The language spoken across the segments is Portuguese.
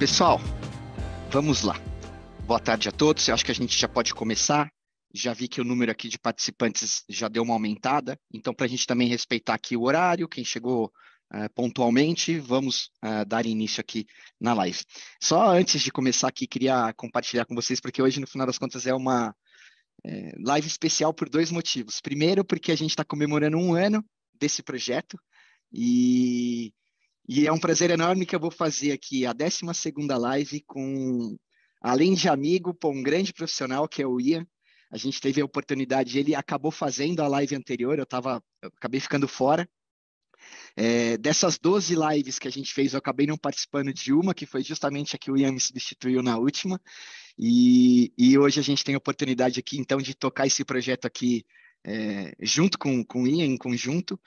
pessoal, vamos lá. Boa tarde a todos. Eu acho que a gente já pode começar. Já vi que o número aqui de participantes já deu uma aumentada. Então, para a gente também respeitar aqui o horário, quem chegou uh, pontualmente, vamos uh, dar início aqui na live. Só antes de começar aqui, queria compartilhar com vocês, porque hoje, no final das contas, é uma é, live especial por dois motivos. Primeiro, porque a gente está comemorando um ano desse projeto e e é um prazer enorme que eu vou fazer aqui a 12 live com, além de amigo, um grande profissional que é o Ian. A gente teve a oportunidade, ele acabou fazendo a live anterior, eu, tava, eu acabei ficando fora. É, dessas 12 lives que a gente fez, eu acabei não participando de uma, que foi justamente a que o Ian me substituiu na última. E, e hoje a gente tem a oportunidade aqui, então, de tocar esse projeto aqui é, junto com, com o Ian, em conjunto.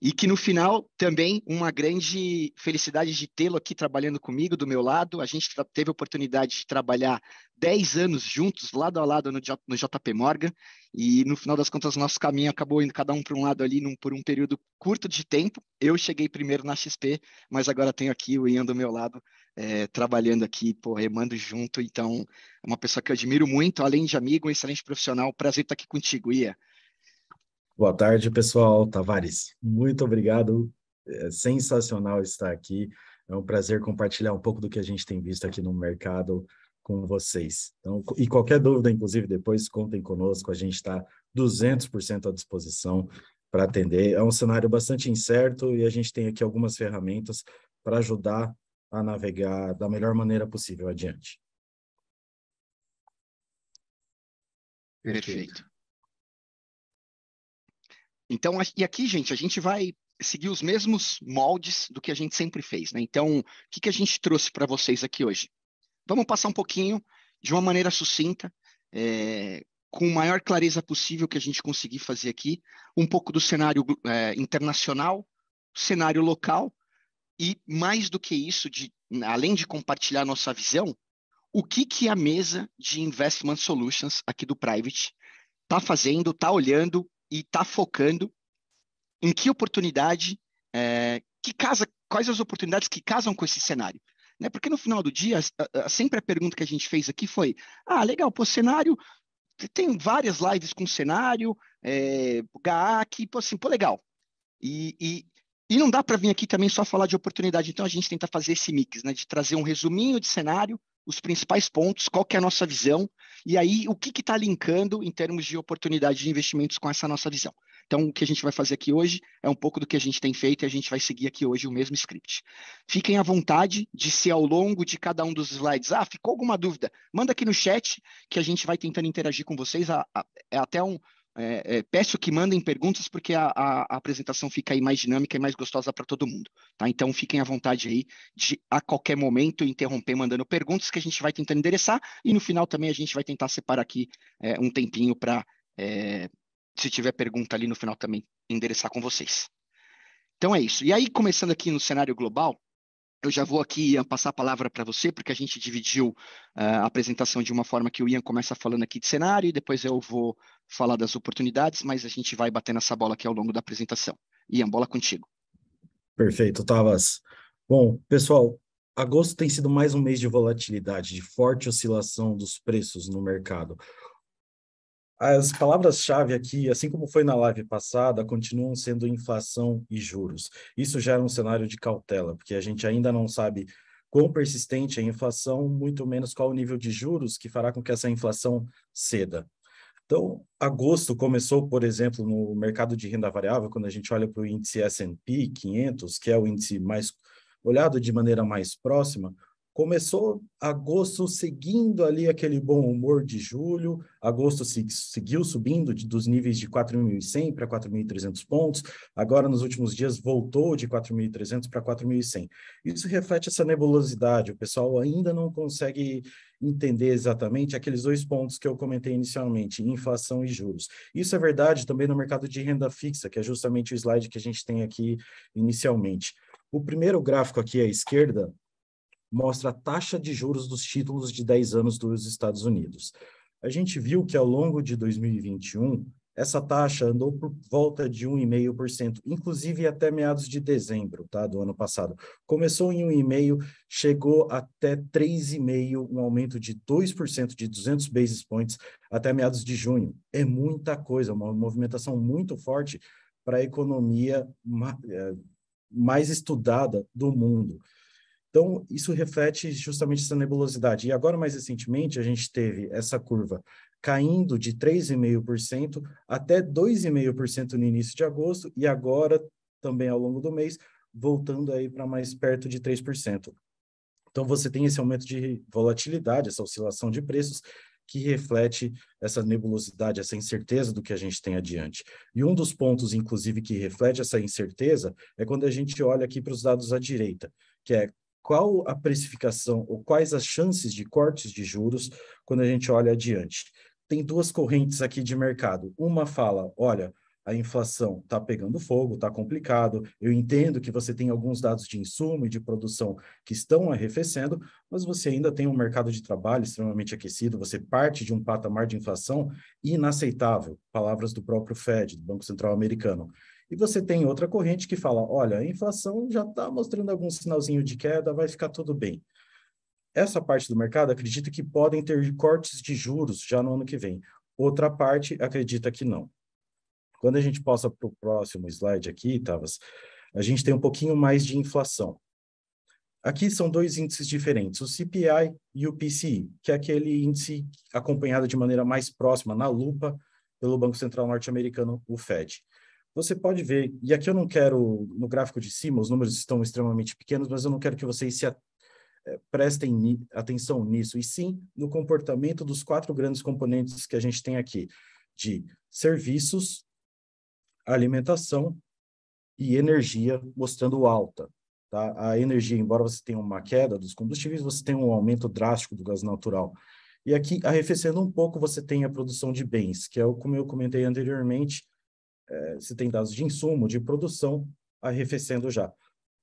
E que no final também uma grande felicidade de tê-lo aqui trabalhando comigo, do meu lado. A gente teve a oportunidade de trabalhar 10 anos juntos, lado a lado no, J, no JP Morgan, e no final das contas nosso caminho acabou indo cada um para um lado ali num, por um período curto de tempo. Eu cheguei primeiro na XP, mas agora tenho aqui o Ian do meu lado, é, trabalhando aqui, pô, remando junto. Então, é uma pessoa que eu admiro muito, além de amigo, um excelente profissional. Prazer estar aqui contigo, Ian. Boa tarde, pessoal. Tavares, muito obrigado. É sensacional estar aqui. É um prazer compartilhar um pouco do que a gente tem visto aqui no mercado com vocês. Então, e qualquer dúvida, inclusive, depois contem conosco. A gente está 200% à disposição para atender. É um cenário bastante incerto e a gente tem aqui algumas ferramentas para ajudar a navegar da melhor maneira possível adiante. Perfeito. Então, e aqui, gente, a gente vai seguir os mesmos moldes do que a gente sempre fez, né? Então, o que, que a gente trouxe para vocês aqui hoje? Vamos passar um pouquinho de uma maneira sucinta, é, com maior clareza possível que a gente conseguir fazer aqui, um pouco do cenário é, internacional, cenário local, e mais do que isso, de, além de compartilhar nossa visão, o que, que a mesa de Investment Solutions aqui do Private está fazendo, está olhando, e está focando em que oportunidade, é, que casa, quais as oportunidades que casam com esse cenário. Né? Porque no final do dia, a, sempre a pergunta que a gente fez aqui foi: ah, legal, pô, cenário, tem várias lives com cenário, é, GAAC, pô, assim, pô, legal. E, e, e não dá para vir aqui também só falar de oportunidade, então a gente tenta fazer esse mix, né? de trazer um resuminho de cenário os principais pontos, qual que é a nossa visão, e aí o que está linkando em termos de oportunidade de investimentos com essa nossa visão. Então, o que a gente vai fazer aqui hoje é um pouco do que a gente tem feito e a gente vai seguir aqui hoje o mesmo script. Fiquem à vontade de, se ao longo de cada um dos slides, ah, ficou alguma dúvida, manda aqui no chat que a gente vai tentando interagir com vocês. é até um, é, é, peço que mandem perguntas, porque a, a, a, apresentação fica aí mais dinâmica e mais gostosa para todo mundo. Tá? Então, fiquem à vontade aí de, a qualquer momento, interromper mandando perguntas que a gente vai tentando endereçar. E no final também a gente vai tentar separar aqui é, um tempinho para, é, se tiver pergunta ali no final também, endereçar com vocês. Então é isso. E aí, começando aqui no cenário global, eu já vou aqui, Ian, passar a palavra para você, porque a gente dividiu uh, a apresentação de uma forma que o Ian começa falando aqui de cenário, e depois eu vou falar das oportunidades, mas a gente vai batendo essa bola aqui ao longo da apresentação. Ian, bola contigo. Perfeito, Tavas. Bom, pessoal, agosto tem sido mais um mês de volatilidade, de forte oscilação dos preços no mercado. Ah, as palavras-chave aqui, assim como foi na live passada, continuam sendo inflação e juros. Isso gera é um cenário de cautela, porque a gente ainda não sabe quão persistente é a inflação, muito menos qual o nível de juros que fará com que essa inflação ceda. Então, agosto começou, por exemplo, no mercado de renda variável, quando a gente olha para o índice S&P 500, que é o índice mais olhado de maneira mais próxima, começou agosto seguindo ali aquele bom humor de julho, agosto se, seguiu subindo de, dos níveis de 4.100 para 4.300 pontos, agora nos últimos dias voltou de 4.300 para 4.100. Isso reflete essa nebulosidade, o pessoal ainda não consegue entender exatamente aqueles dois pontos que eu comentei inicialmente, inflação e juros. Isso é verdade também no mercado de renda fixa, que é justamente o slide que a gente tem aqui inicialmente. O primeiro gráfico aqui à esquerda mostra a taxa de juros dos títulos de 10 anos dos Estados Unidos. A gente viu que ao longo de 2021, essa taxa andou por volta de 1,5%, inclusive até meados de dezembro tá, do ano passado. Começou em 1,5%, chegou até 3,5%, um aumento de 2%, de 200 basis points, até meados de junho. É muita coisa, uma movimentação muito forte para a economia eh, mais estudada do mundo. Então, isso reflete justamente essa nebulosidade. E agora, mais recentemente, a gente teve essa curva caindo de 3,5% até 2,5% no início de agosto, e agora, também ao longo do mês, voltando aí para mais perto de 3%. Então, você tem esse aumento de volatilidade, essa oscilação de preços, que reflete essa nebulosidade, essa incerteza do que a gente tem adiante. E um dos pontos, inclusive, que reflete essa incerteza é quando a gente olha aqui para os dados à direita, que é qual a precificação ou quais as chances de cortes de juros quando a gente olha adiante. Tem duas correntes aqui de mercado. Uma fala, olha, a inflação está pegando fogo, está complicado. Eu entendo que você tem alguns dados de insumo e de produção que estão arrefecendo, mas você ainda tem um mercado de trabalho extremamente aquecido, você parte de um patamar de inflação inaceitável, palavras do próprio Fed, do Banco Central Americano. E você tem outra corrente que fala: olha, a inflação já está mostrando algum sinalzinho de queda, vai ficar tudo bem. Essa parte do mercado acredita que podem ter cortes de juros já no ano que vem. Outra parte acredita que não. Quando a gente passa para o próximo slide aqui, Tavas, a gente tem um pouquinho mais de inflação. Aqui são dois índices diferentes, o CPI e o PCI, que é aquele índice acompanhado de maneira mais próxima na lupa pelo Banco Central Norte-Americano, o Fed você pode ver, e aqui eu não quero, no gráfico de cima, os números estão extremamente pequenos, mas eu não quero que vocês se é, prestem atenção nisso, e sim no comportamento dos quatro grandes componentes que a gente tem aqui, de serviços, alimentação e energia, mostrando alta. Tá? A energia, embora você tenha uma queda dos combustíveis, você tem um aumento drástico do gás natural. E aqui, arrefecendo um pouco, você tem a produção de bens, que é o como eu comentei anteriormente, é, se tem dados de insumo, de produção, arrefecendo já.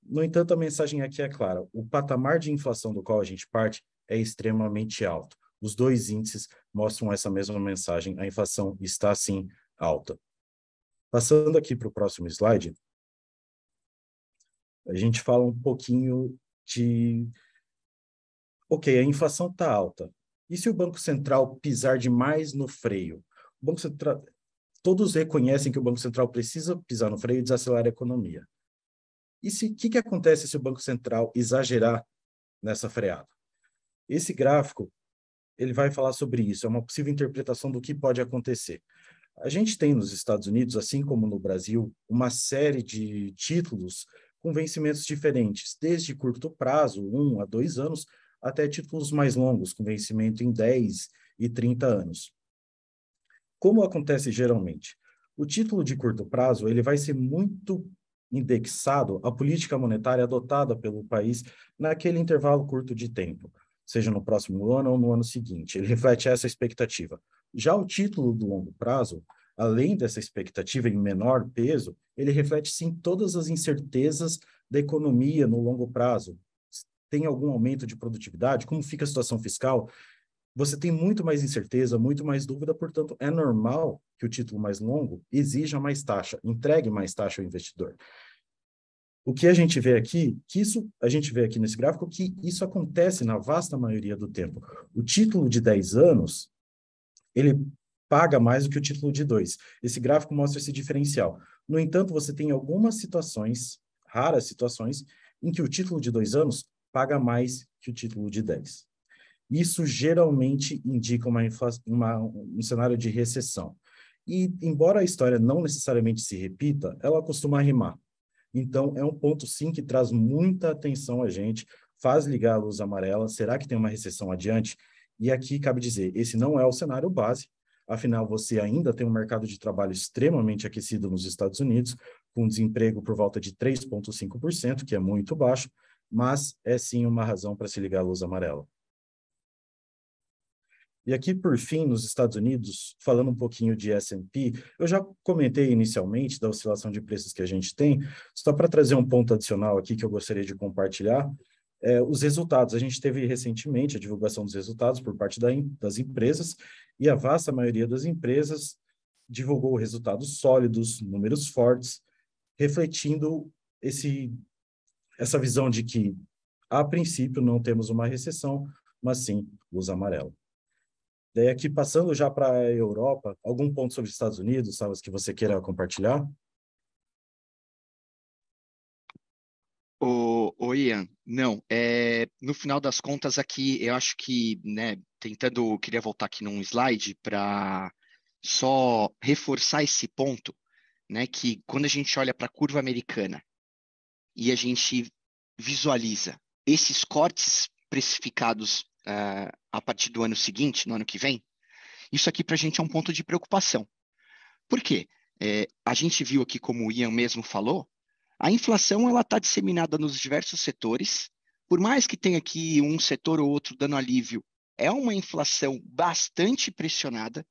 No entanto, a mensagem aqui é clara: o patamar de inflação do qual a gente parte é extremamente alto. Os dois índices mostram essa mesma mensagem: a inflação está sim alta. Passando aqui para o próximo slide, a gente fala um pouquinho de. Ok, a inflação está alta. E se o Banco Central pisar demais no freio? O Banco Central, todos reconhecem que o Banco Central precisa pisar no freio e desacelerar a economia. E o que, que acontece se o Banco Central exagerar nessa freada? Esse gráfico ele vai falar sobre isso, é uma possível interpretação do que pode acontecer. A gente tem nos Estados Unidos, assim como no Brasil, uma série de títulos com vencimentos diferentes, desde curto prazo, um a dois anos, até títulos mais longos, com vencimento em 10 e 30 anos. Como acontece geralmente? O título de curto prazo ele vai ser muito indexado à política monetária adotada pelo país naquele intervalo curto de tempo, seja no próximo ano ou no ano seguinte. Ele reflete essa expectativa. Já o título do longo prazo, além dessa expectativa em menor peso, ele reflete sim todas as incertezas da economia no longo prazo. Tem algum aumento de produtividade? Como fica a situação fiscal? você tem muito mais incerteza, muito mais dúvida, portanto, é normal que o título mais longo exija mais taxa, entregue mais taxa ao investidor. O que a gente vê aqui, que isso a gente vê aqui nesse gráfico que isso acontece na vasta maioria do tempo. O título de 10 anos, ele paga mais do que o título de 2. Esse gráfico mostra esse diferencial. No entanto, você tem algumas situações, raras situações, em que o título de 2 anos paga mais que o título de 10 isso geralmente indica uma, uma, um cenário de recessão. E, embora a história não necessariamente se repita, ela costuma rimar. Então, é um ponto, sim, que traz muita atenção a gente, faz ligar a luz amarela. Será que tem uma recessão adiante? E aqui cabe dizer: esse não é o cenário base, afinal, você ainda tem um mercado de trabalho extremamente aquecido nos Estados Unidos, com desemprego por volta de 3,5%, que é muito baixo, mas é sim uma razão para se ligar a luz amarela. E aqui, por fim, nos Estados Unidos, falando um pouquinho de S&P, eu já comentei inicialmente da oscilação de preços que a gente tem, só para trazer um ponto adicional aqui que eu gostaria de compartilhar, é, os resultados. A gente teve recentemente a divulgação dos resultados por parte da, das empresas, e a vasta maioria das empresas divulgou resultados sólidos, números fortes, refletindo esse, essa visão de que, a princípio, não temos uma recessão, mas sim luz amarela. Daí aqui, passando já para a Europa, algum ponto sobre os Estados Unidos, Salvas, que você queira compartilhar? O, o Ian, não, é, no final das contas aqui, eu acho que, né, tentando, queria voltar aqui num slide para só reforçar esse ponto, né, que quando a gente olha para a curva americana e a gente visualiza esses cortes precificados uh, a partir do ano seguinte, no ano que vem, isso aqui para a gente é um ponto de preocupação. Por quê? É, a gente viu aqui, como o Ian mesmo falou, a inflação ela está disseminada nos diversos setores. Por mais que tenha aqui um setor ou outro dando alívio, é uma inflação bastante pressionada.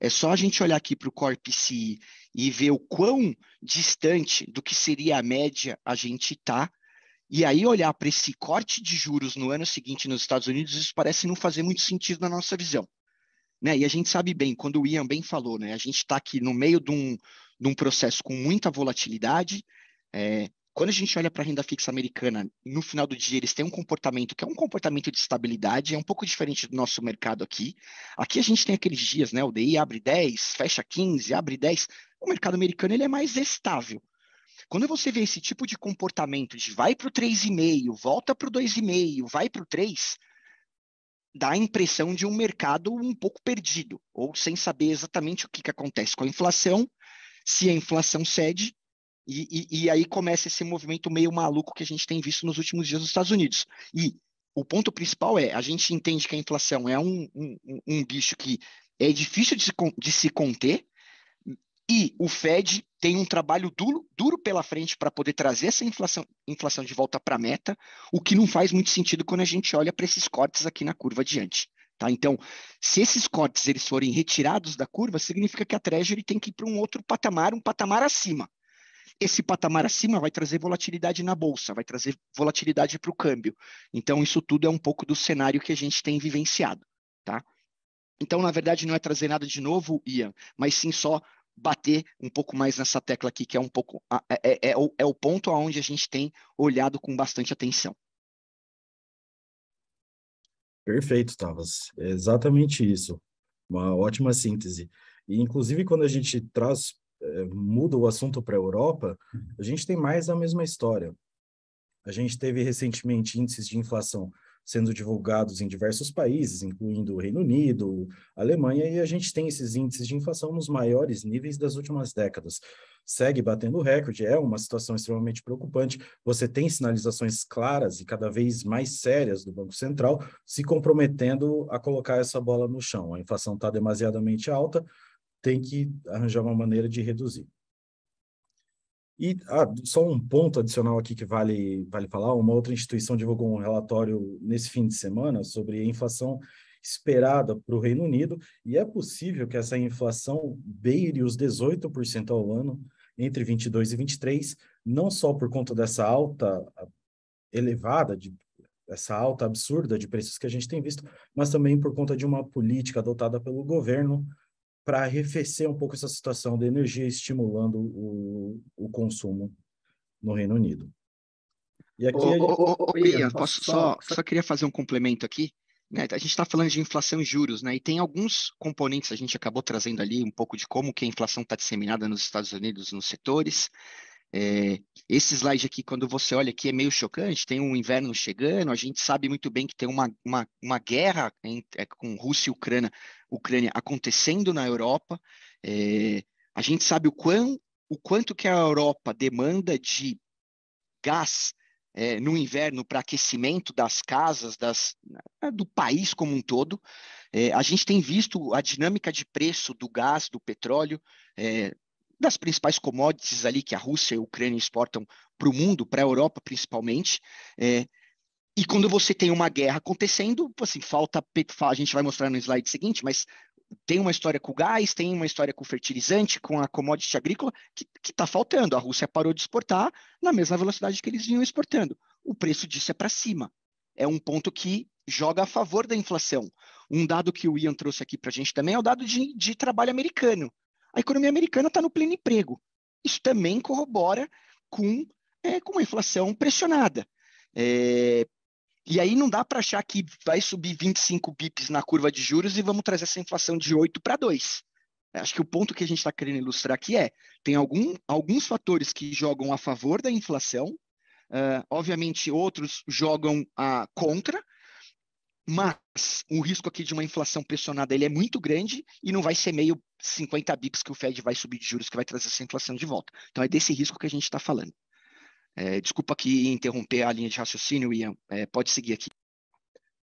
É só a gente olhar aqui para o Core PCI e ver o quão distante do que seria a média a gente está. E aí olhar para esse corte de juros no ano seguinte nos Estados Unidos, isso parece não fazer muito sentido na nossa visão. Né? E a gente sabe bem, quando o Ian bem falou, né? a gente está aqui no meio de um, de um, processo com muita volatilidade. É, quando a gente olha para a renda fixa americana, no final do dia eles têm um comportamento que é um comportamento de estabilidade, é um pouco diferente do nosso mercado aqui. Aqui a gente tem aqueles dias, né? O DI abre 10, fecha 15, abre 10. O mercado americano ele é mais estável. Quando você vê esse tipo de comportamento de vai para o 3,5, volta para o 2,5, vai para o 3, dá a impressão de um mercado um pouco perdido, ou sem saber exatamente o que, que acontece com a inflação, se a inflação cede, e, e, e aí começa esse movimento meio maluco que a gente tem visto nos últimos dias nos Estados Unidos. E o ponto principal é, a gente entende que a inflação é um, um, um bicho que é difícil de se, de se conter, e o Fed tem um trabalho duro, duro pela frente para poder trazer essa inflação, inflação de volta para a meta, o que não faz muito sentido quando a gente olha para esses cortes aqui na curva adiante. Tá? Então, se esses cortes eles forem retirados da curva, significa que a Treasury tem que ir para um outro patamar, um patamar acima. Esse patamar acima vai trazer volatilidade na bolsa, vai trazer volatilidade para o câmbio. Então, isso tudo é um pouco do cenário que a gente tem vivenciado. Tá? Então, na verdade, não é trazer nada de novo, Ian, mas sim só bater um pouco mais nessa tecla aqui, que é um pouco é, é, é, o, é o ponto aonde a gente tem olhado com bastante atenção. Perfeito, Tavas. É exatamente isso. Uma ótima síntese. E, inclusive, quando a gente traz, é, muda o assunto para a Europa, a gente tem mais a mesma história. A gente teve recentemente índices de inflação sendo divulgados em diversos países, incluindo o Reino Unido, Alemanha, e a gente tem esses índices de inflação nos maiores níveis das últimas décadas. Segue batendo recorde, é uma situação extremamente preocupante. Você tem sinalizações claras e cada vez mais sérias do Banco Central se comprometendo a colocar essa bola no chão. A inflação está demasiadamente alta, tem que arranjar uma maneira de reduzir. E ah, só um ponto adicional aqui que vale, vale falar: uma outra instituição divulgou um relatório nesse fim de semana sobre a inflação esperada para o Reino Unido, e é possível que essa inflação beire os 18% ao ano, entre 22 e 23, não só por conta dessa alta ah, elevada, de, essa alta absurda de preços que a gente tem visto, mas também por conta de uma política adotada pelo governo para arrefecer um pouco essa situação da energia, estimulando o, o consumo no Reino Unido. E aqui ô, gente... ô, ô, ô Ian, posso só, só, só queria fazer um complemento aqui. Né? A gente está falando de inflação e juros, né? E tem alguns componentes a gente acabou trazendo ali um pouco de como que a inflação está disseminada nos Estados Unidos nos setores. É, esse slide aqui, quando você olha aqui, é meio chocante. Tem um inverno chegando. A gente sabe muito bem que tem uma, uma, uma guerra em, é, com Rússia e Ucrânia, Ucrânia acontecendo na Europa. É, a gente sabe o, quão, o quanto que a Europa demanda de gás eh, no inverno para aquecimento das casas, das, do país como um todo. a gente tem visto a dinâmica de preço do gás, do petróleo das principais commodities ali que a Rússia e a Ucrânia exportam para o mundo, para a Europa principalmente. É, e quando você tem uma guerra acontecendo, assim, falta. A gente vai mostrar no slide seguinte, mas tem uma história com o gás, tem uma história com o fertilizante, com a commodity agrícola, que está faltando. A Rússia parou de exportar na mesma velocidade que eles vinham exportando. O preço disso é para cima. É um ponto que joga a favor da inflação. Um dado que o Ian trouxe aqui para a gente também é o dado de, de trabalho americano a economia americana está no pleno emprego. Isso também corrobora com, é, com uma inflação pressionada. É, e aí não dá para achar que vai subir 25 bips na curva de juros e vamos trazer essa inflação de 8 para 2. Acho que o ponto que a gente está querendo ilustrar aqui é: tem algum, alguns fatores que jogam a favor da inflação, uh, obviamente outros jogam a contra, mas o risco aqui de uma inflação pressionada ele é muito grande e não vai ser meio 50 bips que o Fed vai subir de juros que vai trazer essa inflação de volta. Então é desse risco que a gente está falando. É, desculpa aqui interromper a linha de raciocínio, Ian. É, pode seguir aqui.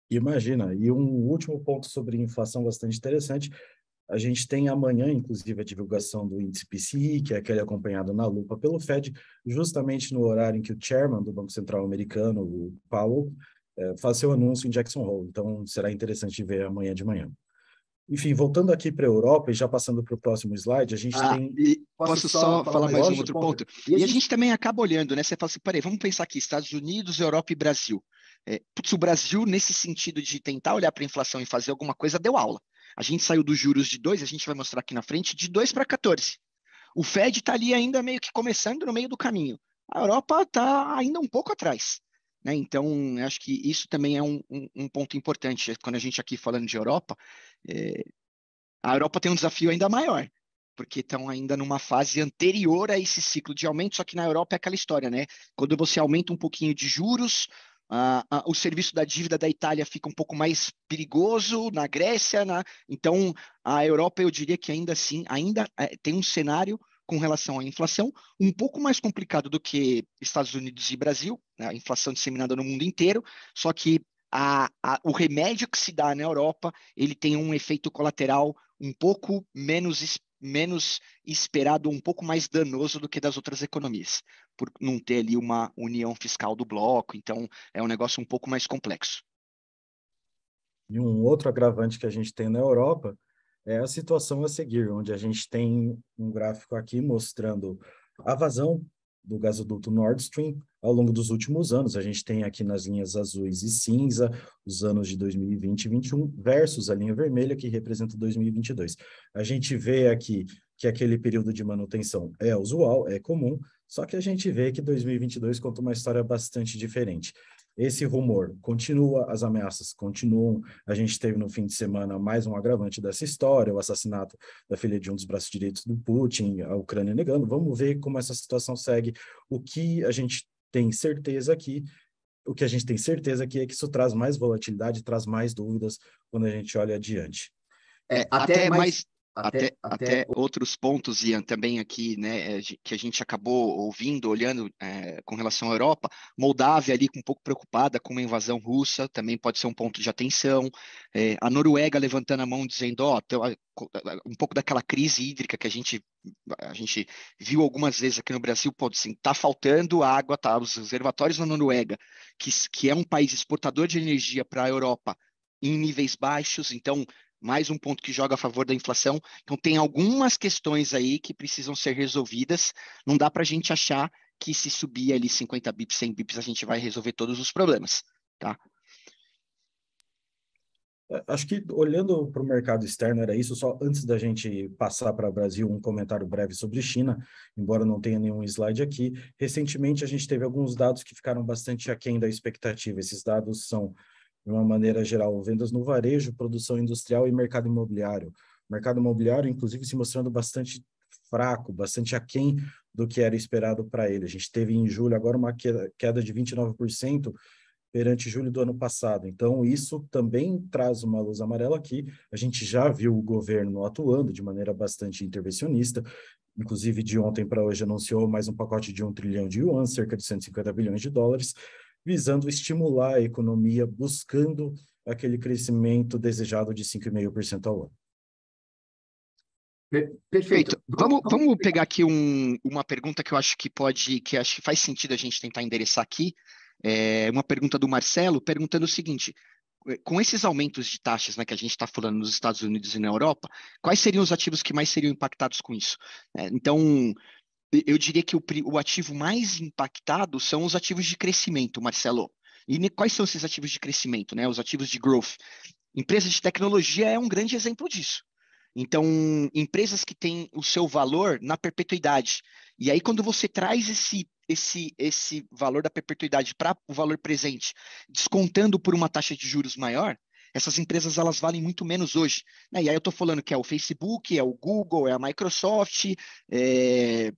Imagina. E um último ponto sobre inflação bastante interessante. A gente tem amanhã, inclusive, a divulgação do índice PCI, que é aquele acompanhado na lupa pelo Fed, justamente no horário em que o chairman do Banco Central americano, o Powell, é, faz seu anúncio em Jackson Hole. Então, será interessante ver amanhã de manhã. Enfim, voltando aqui para a Europa e já passando para o próximo slide, a gente ah, tem. Posso, posso, só falar, mais um outro ponto? ponto? E, a, gente... a gente também acaba olhando, né? Você fala assim, peraí, vamos pensar aqui: Estados Unidos, Europa e Brasil. É, putz, o Brasil, nesse sentido de tentar olhar para a inflação e fazer alguma coisa, deu aula. A gente saiu dos juros de 2, a gente vai mostrar aqui na frente, de 2 para 14. O Fed está ali ainda meio que começando no meio do caminho. A Europa está ainda um pouco atrás. Né? Então, acho que isso também é um, um, um, ponto importante. É quando a gente aqui falando de Europa, é, a Europa tem um desafio ainda maior, porque estão ainda numa fase anterior a esse ciclo de aumento, só que na Europa é aquela história, né? Quando você aumenta um pouquinho de juros, o serviço da dívida da Itália fica um pouco mais perigoso na Grécia, na... então a Europa eu diria que ainda assim ainda é, tem um cenário com relação à inflação, um pouco mais complicado do que Estados Unidos e Brasil, né? a inflação disseminada no mundo inteiro, só que a, a, o remédio que se dá na Europa, ele tem um efeito colateral um pouco menos, menos esperado, um pouco mais danoso do que das outras economias, por não ter ali uma união fiscal do bloco, então é um negócio um pouco mais complexo. E um outro agravante que a gente tem na Europa é a situação a seguir, onde a gente tem um gráfico aqui mostrando a vazão do gasoduto Nord Stream ao longo dos últimos anos. A gente tem aqui nas linhas azuis e cinza os anos de 2020 e 2021 versus a linha vermelha que representa 2022. A gente vê aqui que aquele período de manutenção é usual, é comum, só que a gente vê que 2022 conta uma história bastante diferente esse rumor continua, as ameaças continuam. A gente teve no fim de semana mais um agravante dessa história, o assassinato da filha de um dos braços direitos do Putin, a Ucrânia negando. Vamos ver como essa situação segue. O que a gente tem certeza aqui, o que a gente tem certeza aqui é que isso traz mais volatilidade, traz mais dúvidas quando a gente olha adiante. É, até, até mais, mais até, até, até, outros pontos, Ian, também aqui, né, eh, que a gente acabou ouvindo, olhando é, com relação à Europa, Moldávia ali um pouco preocupada com uma invasão russa, também pode ser um ponto de atenção, é, a Noruega levantando a mão dizendo, ó, oh, um pouco daquela crise hídrica que a gente, a gente viu algumas vezes aqui no Brasil, pode sim, tá faltando água, tá, os reservatórios na Noruega, que, que é um país exportador de energia para a Europa, em níveis baixos, então mais um ponto que joga a favor da inflação. Então, tem algumas questões aí que precisam ser resolvidas. Não dá para a gente achar que se subir ali 50 bips, 100 bips, a gente vai resolver todos os problemas, tá? É, acho que olhando para o mercado externo era isso. Só antes da gente passar para o Brasil, um comentário breve sobre China, embora não tenha nenhum slide aqui. Recentemente a gente teve alguns dados que ficaram bastante aquém da expectativa. Esses dados são de uma maneira geral, vendas no varejo, produção industrial e mercado imobiliário. mercado imobiliário, inclusive, se mostrando bastante fraco, bastante aquém do que era esperado para ele. A gente teve em julho agora uma queda de 29% perante julho do ano passado. Então, isso também traz uma luz amarela aqui. A gente já viu o governo atuando de maneira bastante intervencionista, inclusive de ontem para hoje anunciou mais um pacote de um trilhão de yuan, cerca de 150 bilhões de dólares, visando estimular a economia, buscando aquele crescimento desejado de 5,5% ao ano. Perfeito. Vamos, vamos pegar aqui um, uma pergunta que eu acho que pode, que acho que faz sentido a gente tentar endereçar aqui. É uma pergunta do Marcelo perguntando o seguinte: é, com esses aumentos de taxas né, que a gente está falando nos Estados Unidos e na Europa, quais seriam os ativos que mais seriam impactados com isso? É, então, eu diria que o, o ativo mais impactado são os ativos de crescimento, Marcelo. E quais são esses ativos de crescimento, né? Os ativos de growth. Empresa de tecnologia é um grande exemplo disso. Então, empresas que têm o seu valor na perpetuidade. E aí, quando você traz esse, esse, esse valor da perpetuidade para o valor presente, descontando por uma taxa de juros maior, essas empresas elas valem muito menos hoje. E aí eu estou falando que é o Facebook, é o Google, é a Microsoft, é,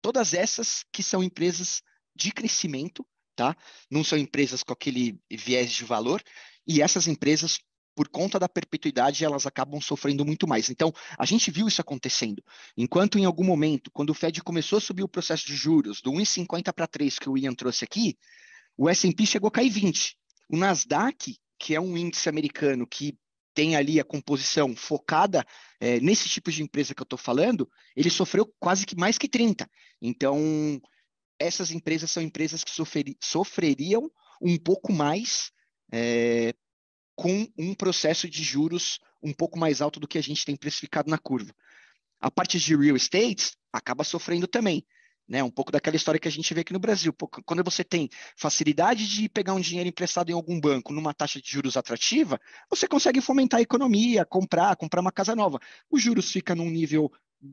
todas essas que são empresas de crescimento, tá? Não são empresas com aquele viés de valor, e essas empresas por conta da perpetuidade, elas acabam sofrendo muito mais. Então, a gente viu isso acontecendo. Enquanto em algum momento, quando o Fed começou a subir o processo de juros do 1,50 para 3 que o Ian trouxe aqui, o S&P chegou a cair 20. O Nasdaq, que é um índice americano que tem ali a composição focada é, nesse tipo de empresa que eu estou falando, ele sofreu quase que mais que 30. Então, essas empresas são empresas que sofreriam um pouco mais é, com um processo de juros um pouco mais alto do que a gente tem precificado na curva. A parte de real estate acaba sofrendo também, né, um pouco daquela história que a gente vê aqui no Brasil. Quando você tem facilidade de pegar um dinheiro emprestado em algum banco numa taxa de juros atrativa, você consegue fomentar a economia, comprar, comprar uma casa nova. O juros fica num nível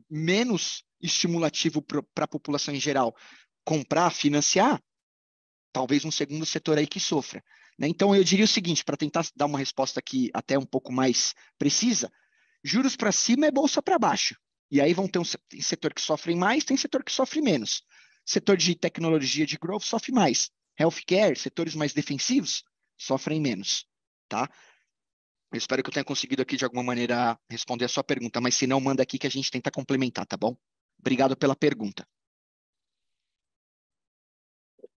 menos estimulativo para a população em geral comprar, financiar, talvez um segundo setor aí que sofra. Né? Então, eu diria o seguinte, para tentar dar uma resposta aqui até um pouco mais precisa, juros para cima é bolsa para baixo. E aí vão ter um tem setor que sofre mais, tem setor que sofre menos. Setor de tecnologia de growth sofre mais. Healthcare, setores mais defensivos, sofrem menos, tá? Eu espero que eu tenha conseguido aqui de alguma maneira responder a sua pergunta, mas se não, manda aqui que a gente tenta complementar, tá bom? Obrigado pela pergunta.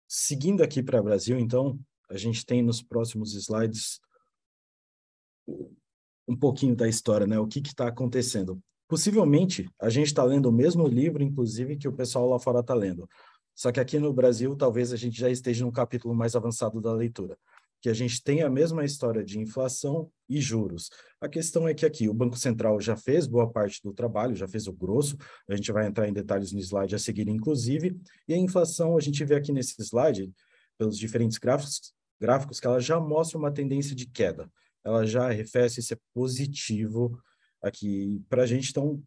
Seguindo aqui para o Brasil, então, a gente tem nos próximos slides um pouquinho da história, né? O que está acontecendo? Possivelmente, a gente está lendo o mesmo livro, inclusive, que o pessoal lá fora está lendo. Só que aqui no Brasil, talvez a gente já esteja num capítulo mais avançado da leitura, que a gente tem a mesma história de inflação e juros. A questão é que aqui o Banco Central já fez boa parte do trabalho, já fez o grosso, a gente vai entrar em detalhes no slide a seguir, inclusive, e a inflação, a gente vê aqui nesse slide, pelos diferentes gráficos, gráficos que ela já mostra uma tendência de queda. Ela já arrefece, isso é positivo aqui para a gente. Então,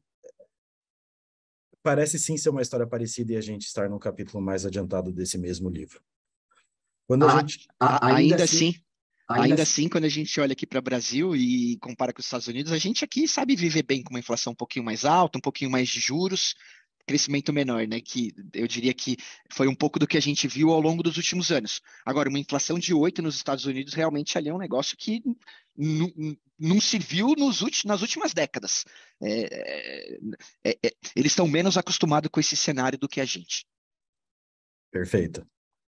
parece sim ser uma história parecida e a gente estar num capítulo mais adiantado desse mesmo livro. Quando a, ah, a gente, a, ainda, ainda assim, assim ainda, ainda assim, assim, quando a gente olha aqui para o Brasil e compara com os Estados Unidos, a gente aqui sabe viver bem com uma inflação um pouquinho mais alta, um pouquinho mais de juros, crescimento menor, né? Que eu diria que foi um pouco do que a gente viu ao longo dos últimos anos. Agora, uma inflação de 8 nos Estados Unidos realmente ali é um negócio que não se viu nos últimos, nas últimas décadas. É, é, é, é, eles estão menos acostumados com esse cenário do que a gente. Perfeito.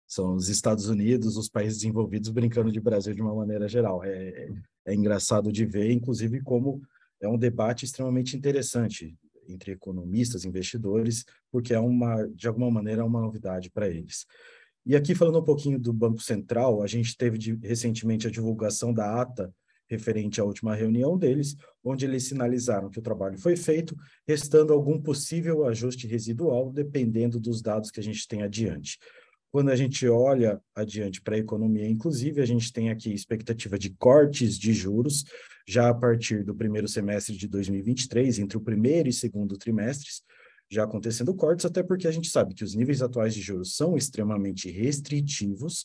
São os Estados Unidos, os países desenvolvidos brincando de Brasil de uma maneira geral. É, é, é engraçado de ver, inclusive, como é um debate extremamente interessante entre economistas, investidores, porque é uma, de alguma maneira, uma novidade para eles. E aqui falando um pouquinho do Banco Central, a gente teve de, recentemente a divulgação da ata referente à última reunião deles, onde eles sinalizaram que o trabalho foi feito, restando algum possível ajuste residual, dependendo dos dados que a gente tem adiante. Quando a gente olha adiante para a economia, inclusive, a gente tem aqui expectativa de cortes de juros, já a partir do primeiro semestre de 2023, entre o primeiro e segundo trimestres, já acontecendo cortes, até porque a gente sabe que os níveis atuais de juros são extremamente restritivos,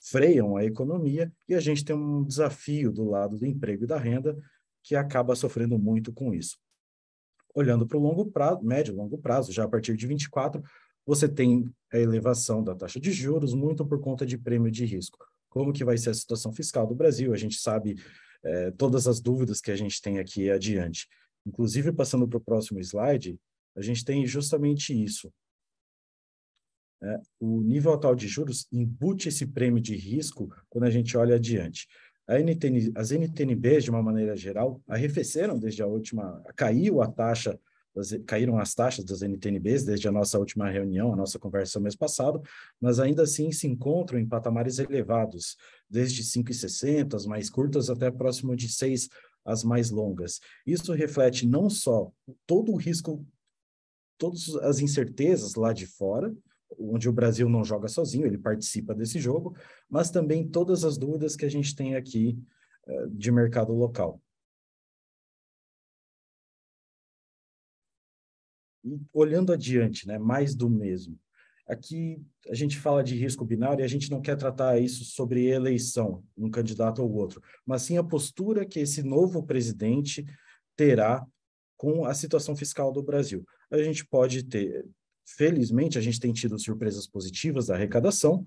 freiam a economia e a gente tem um desafio do lado do emprego e da renda que acaba sofrendo muito com isso. Olhando para o longo prazo, médio longo prazo, já a partir de 24, você tem a elevação da taxa de juros muito por conta de prêmio de risco. Como que vai ser a situação fiscal do Brasil? A gente sabe é, todas as dúvidas que a gente tem aqui adiante. Inclusive, passando para o próximo slide, a gente tem justamente isso né, o nível atual de juros embute esse prêmio de risco quando a gente olha adiante. NTN, as NTNBs, de uma maneira geral, arrefeceram desde a última, caiu a taxa, caíram as taxas das NTNBs desde a nossa última reunião, a nossa conversa no mês passado, mas ainda assim se encontram em patamares elevados, desde 5,60, as mais curtas, até próximo de 6, as mais longas. Isso reflete não só todo o risco, todas as incertezas lá de fora, onde o Brasil não joga sozinho, ele participa desse jogo, mas também todas as dúvidas que a gente tem aqui eh, de mercado local. E olhando adiante, né, mais do mesmo. Aqui a gente fala de risco binário e a gente não quer tratar isso sobre eleição, um candidato ou outro, mas sim a postura que esse novo presidente terá com a situação fiscal do Brasil. A gente pode ter, Felizmente, a gente tem tido surpresas positivas da arrecadação.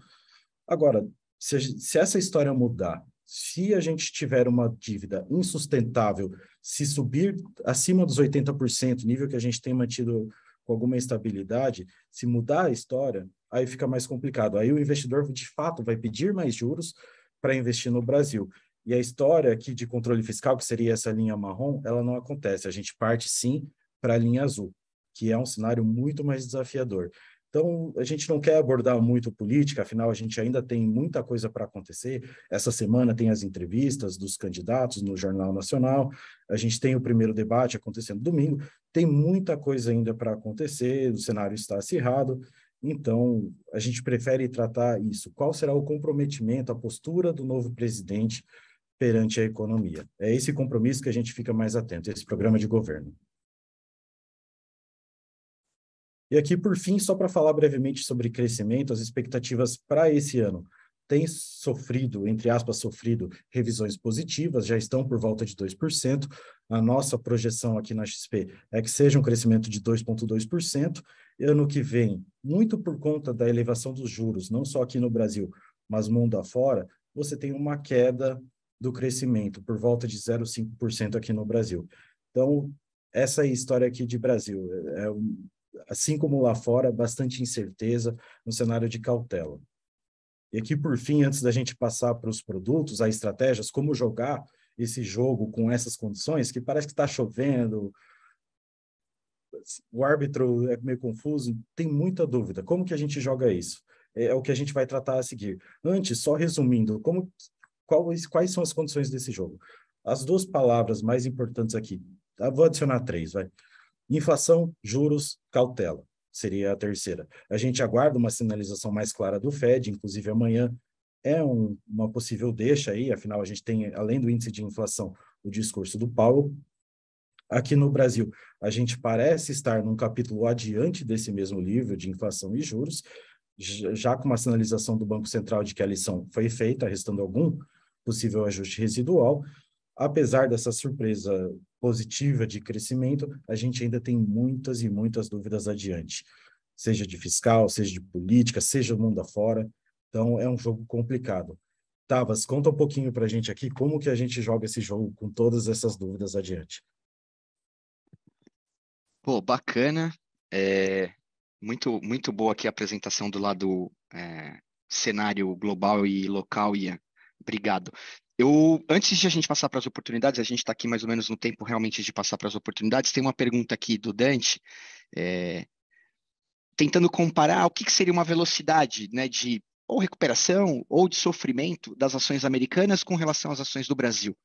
Agora, se, se essa história mudar, se a gente tiver uma dívida insustentável, se subir acima dos 80%, nível que a gente tem mantido com alguma estabilidade, se mudar a história, aí fica mais complicado. Aí o investidor, de fato, vai pedir mais juros para investir no Brasil. E a história aqui de controle fiscal, que seria essa linha marrom, ela não acontece. A gente parte sim para a linha azul que é um cenário muito mais desafiador. Então, a gente não quer abordar muito política, afinal, a gente ainda tem muita coisa para acontecer. Essa semana tem as entrevistas dos candidatos no Jornal Nacional, a gente tem o primeiro debate acontecendo domingo, tem muita coisa ainda para acontecer, o cenário está acirrado, então a gente prefere tratar isso. Qual será o comprometimento, a postura do novo presidente perante a economia? É esse compromisso que a gente fica mais atento, esse programa de governo. E aqui, por fim, só para falar brevemente sobre crescimento, as expectativas para esse ano têm sofrido, entre aspas, sofrido revisões positivas, já estão por volta de 2%. A nossa projeção aqui na XP é que seja um crescimento de 2,2%. Ano que vem, muito por conta da elevação dos juros, não só aqui no Brasil, mas mundo afora, você tem uma queda do crescimento, por volta de 0,5% aqui no Brasil. Então, essa é história aqui de Brasil é, é um assim como lá fora, bastante incerteza, no cenário de cautela. E aqui, por fim, antes da gente passar para os produtos, as estratégias, como jogar esse jogo com essas condições, que parece que está chovendo, o árbitro é meio confuso, tem muita dúvida. Como que a gente joga isso? É, é o que a gente vai tratar a seguir. Antes, só resumindo, como, quais, quais são as condições desse jogo? As duas palavras mais importantes aqui, vou adicionar três, vai. Inflação, juros, cautela seria a terceira. A gente aguarda uma sinalização mais clara do Fed, inclusive amanhã é um, uma possível deixa aí, afinal a gente tem, além do índice de inflação, o discurso do Paulo. Aqui no Brasil, a gente parece estar num capítulo adiante desse mesmo livro de inflação e juros, já com uma sinalização do Banco Central de que a lição foi feita, restando algum possível ajuste residual, apesar dessa surpresa positiva de crescimento, a gente ainda tem muitas e muitas dúvidas adiante, seja de fiscal, seja de política, seja do mundo afora. Então, é um jogo complicado. Tavas, conta um pouquinho para a gente aqui como que a gente joga esse jogo com todas essas dúvidas adiante. Pô, bacana. É, muito, muito boa aqui a apresentação do lado é, cenário global e local, Ian. Obrigado. Eu, antes de a gente passar para as oportunidades, a gente está aqui mais ou menos no tempo realmente de passar para as oportunidades. Tem uma pergunta aqui do Dante, é, tentando comparar o que, que seria uma velocidade né, de ou recuperação ou de sofrimento das ações americanas com relação às ações do Brasil,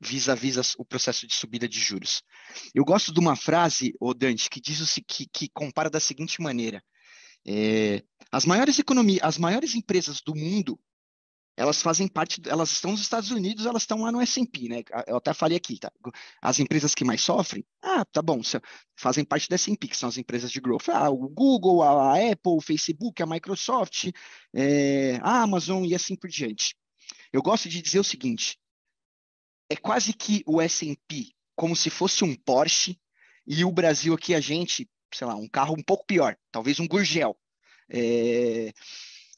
vis-à-vis -vis o processo de subida de juros. Eu gosto de uma frase, ô Dante, que diz o que, que compara da seguinte maneira: é, as maiores economias, as maiores empresas do mundo elas fazem parte, elas estão nos Estados Unidos, elas estão lá no S&P, né? Eu até falei aqui, tá? As empresas que mais sofrem, ah, tá bom, fazem parte do S&P, que são as empresas de growth. Ah, o Google, a Apple, o Facebook, a Microsoft, é, a Amazon e assim por diante. Eu gosto de dizer o seguinte, é quase que o S&P como se fosse um Porsche e o Brasil aqui a gente, sei lá, um carro um pouco pior, talvez um Gurgel. É,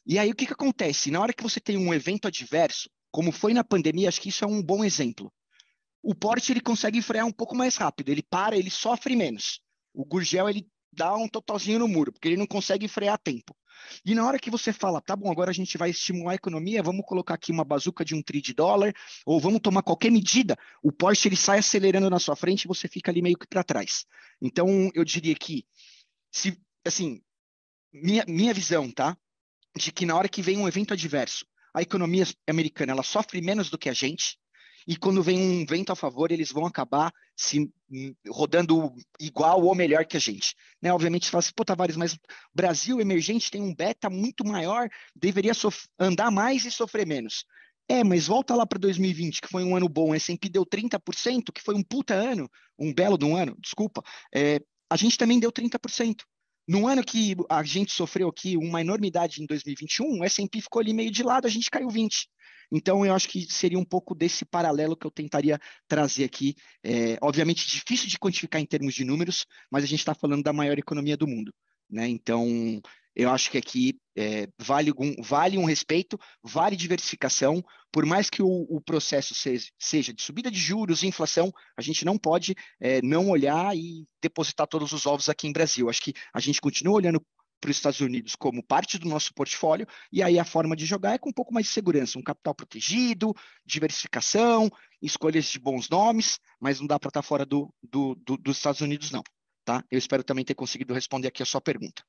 e aí o que, que acontece? Na hora que você tem um evento adverso, como foi na pandemia, acho que isso é um bom exemplo. O porte ele consegue frear um pouco mais rápido, ele para, ele sofre menos. O Gurgel ele dá um totalzinho no muro, porque ele não consegue frear a tempo. E na hora que você fala, tá bom, agora a gente vai estimular a economia, vamos colocar aqui uma bazuca de um tri de dólar, ou vamos tomar qualquer medida, o Porsche ele sai acelerando na sua frente e você fica ali meio que para trás. Então, eu diria que, se, assim, minha, minha visão, tá? de que na hora que vem um evento adverso, a economia americana ela sofre menos do que a gente, e quando vem um vento a favor, eles vão acabar se hum, rodando igual ou melhor que a gente. Né? Obviamente, você fala assim, pô, Tavares, mas Brasil emergente tem um beta muito maior, deveria andar mais e sofrer menos. É, mas volta lá para 2020, que foi um ano bom, o S&P deu 30%, que foi um puta ano, um belo de um ano, desculpa. É, a gente também deu 30%. No ano que a gente sofreu aqui uma enormidade em 2021, o S&P ficou ali meio de lado, a gente caiu 20. Então, eu acho que seria um pouco desse paralelo que eu tentaria trazer aqui. É, obviamente, difícil de quantificar em termos de números, mas a gente está falando da maior economia do mundo. Né? Então, eu acho que aqui é, vale, um, vale um respeito, vale diversificação. Por mais que o, o processo seja, seja, de subida de juros, inflação, a gente não pode é, não olhar e depositar todos os ovos aqui em Brasil. Acho que a gente continua olhando para os Estados Unidos como parte do nosso portfólio, e aí a forma de jogar é com um pouco mais de segurança, um capital protegido, diversificação, escolhas de bons nomes, mas não dá para estar tá fora do, do, do, dos Estados Unidos, não. Tá? Eu espero também ter conseguido responder aqui a sua pergunta.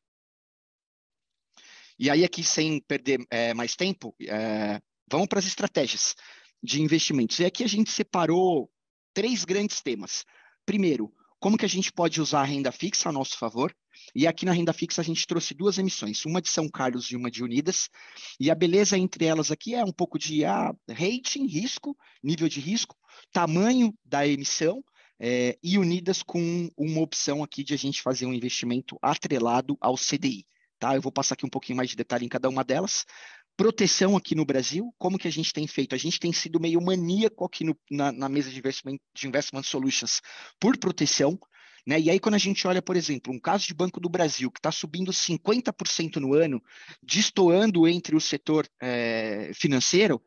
E aí, aqui, sem perder é, mais tempo, é, vamos para as estratégias de investimentos. E aqui a gente separou três grandes temas. Primeiro, como que a gente pode usar a renda fixa a nosso favor? E aqui na renda fixa a gente trouxe duas emissões, uma de São Carlos e uma de Unidas. E a beleza entre elas aqui é um pouco de ah, rating, risco, nível de risco, tamanho da emissão é, e unidas com uma opção aqui de a gente fazer um investimento atrelado ao CDI. Tá? Eu vou passar aqui um pouquinho mais de detalhe em cada uma delas. Proteção aqui no Brasil, como que a gente tem feito? A gente tem sido meio maníaco aqui no, na, na, mesa de investment, de investment Solutions por proteção. Né? E aí, quando a gente olha, por exemplo, um caso de Banco do Brasil, que está subindo 50% no ano, destoando entre o setor é, financeiro,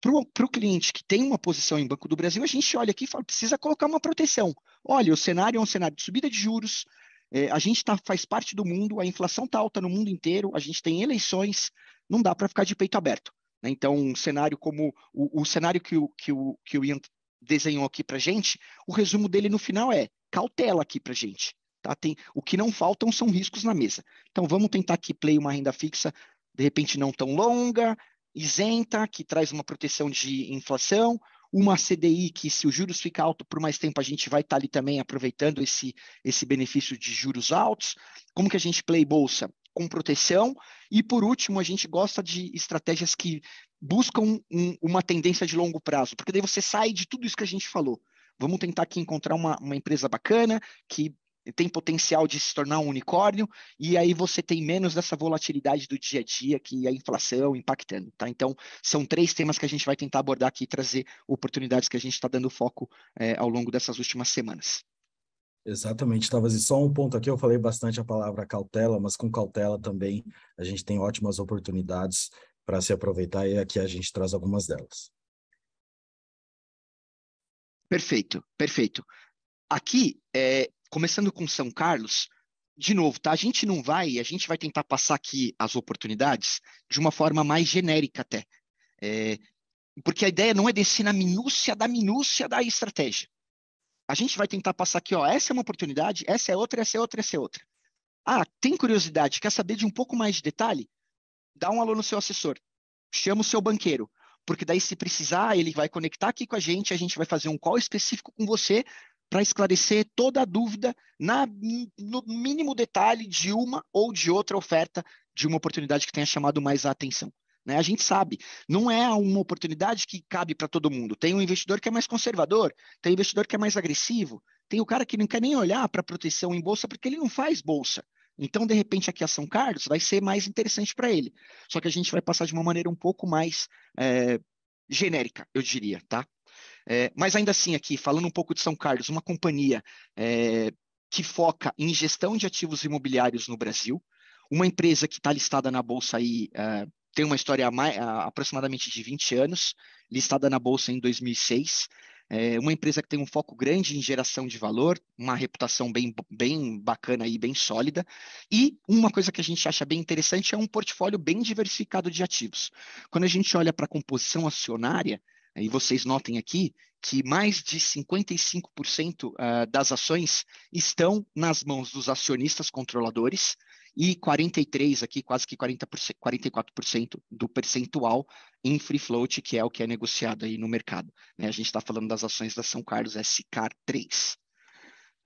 para o cliente que tem uma posição em Banco do Brasil, a gente olha aqui e fala, precisa colocar uma proteção. Olha, o cenário é um cenário de subida de juros, é, a gente tá, faz parte do mundo, a inflação está alta no mundo inteiro, a gente tem eleições, não dá para ficar de peito aberto. Né? Então, um cenário como o, o cenário que o, que, o, que o Ian desenhou aqui para gente, o resumo dele no final é cautela aqui para gente. Tá? Tem, o que não faltam são riscos na mesa. Então vamos tentar que play uma renda fixa, de repente não tão longa, isenta, que traz uma proteção de inflação, uma CDI que, se os juros ficar alto por mais tempo, a gente vai estar tá ali também aproveitando esse, esse benefício de juros altos. Como que a gente play bolsa? Com proteção. E, por último, a gente gosta de estratégias que buscam um, uma tendência de longo prazo, porque daí você sai de tudo isso que a gente falou. Vamos tentar aqui encontrar uma, uma empresa bacana que tem potencial de se tornar um unicórnio, e aí você tem menos dessa volatilidade do dia a dia que a inflação impactando, tá? Então, são três temas que a gente vai tentar abordar aqui e trazer oportunidades que a gente está dando foco é, ao longo dessas últimas semanas. Exatamente, Tavas. só um ponto aqui, eu falei bastante a palavra cautela, mas com cautela também a gente tem ótimas oportunidades para se aproveitar e aqui a gente traz algumas delas. Perfeito, perfeito. Aqui, é, começando com São Carlos, de novo, tá? A gente não vai, a gente vai tentar passar aqui as oportunidades de uma forma mais genérica até. É, porque a ideia não é descer na minúcia da minúcia da estratégia. A gente vai tentar passar aqui, ó, essa é uma oportunidade, essa é outra, essa é outra, essa é outra. Ah, tem curiosidade, quer saber de um pouco mais de detalhe? Dá um alô no seu assessor, chama o seu banqueiro, porque daí se precisar, ele vai conectar aqui com a gente, a gente vai fazer um call específico com você para esclarecer toda a dúvida na, no mínimo detalhe de uma ou de outra oferta de uma oportunidade que tenha chamado mais a atenção. Né? A gente sabe, não é uma oportunidade que cabe para todo mundo. Tem um investidor que é mais conservador, tem um investidor que é mais agressivo, tem o cara que não quer nem olhar para proteção em bolsa porque ele não faz bolsa. Então, de repente, aqui a São Carlos vai ser mais interessante para ele. Só que a gente vai passar de uma maneira um pouco mais é, genérica, eu diria, tá? É, mas ainda assim, aqui, falando um pouco de São Carlos, uma companhia é, que foca em gestão de ativos imobiliários no Brasil, uma empresa que está listada na Bolsa aí, é, tem uma história mais, aproximadamente de 20 anos, listada na Bolsa em 2006, é uma empresa que tem um foco grande em geração de valor, uma reputação bem, bem bacana e bem sólida. E uma coisa que a gente acha bem interessante é um portfólio bem diversificado de ativos. Quando a gente olha para a composição acionária, e vocês notem aqui que mais de 55% ah, das ações estão nas mãos dos acionistas controladores e 43 aqui, quase que 40%, 44% do percentual em free float, que é o que é negociado aí no mercado. Né? A gente está falando das ações da São Carlos SCAR3.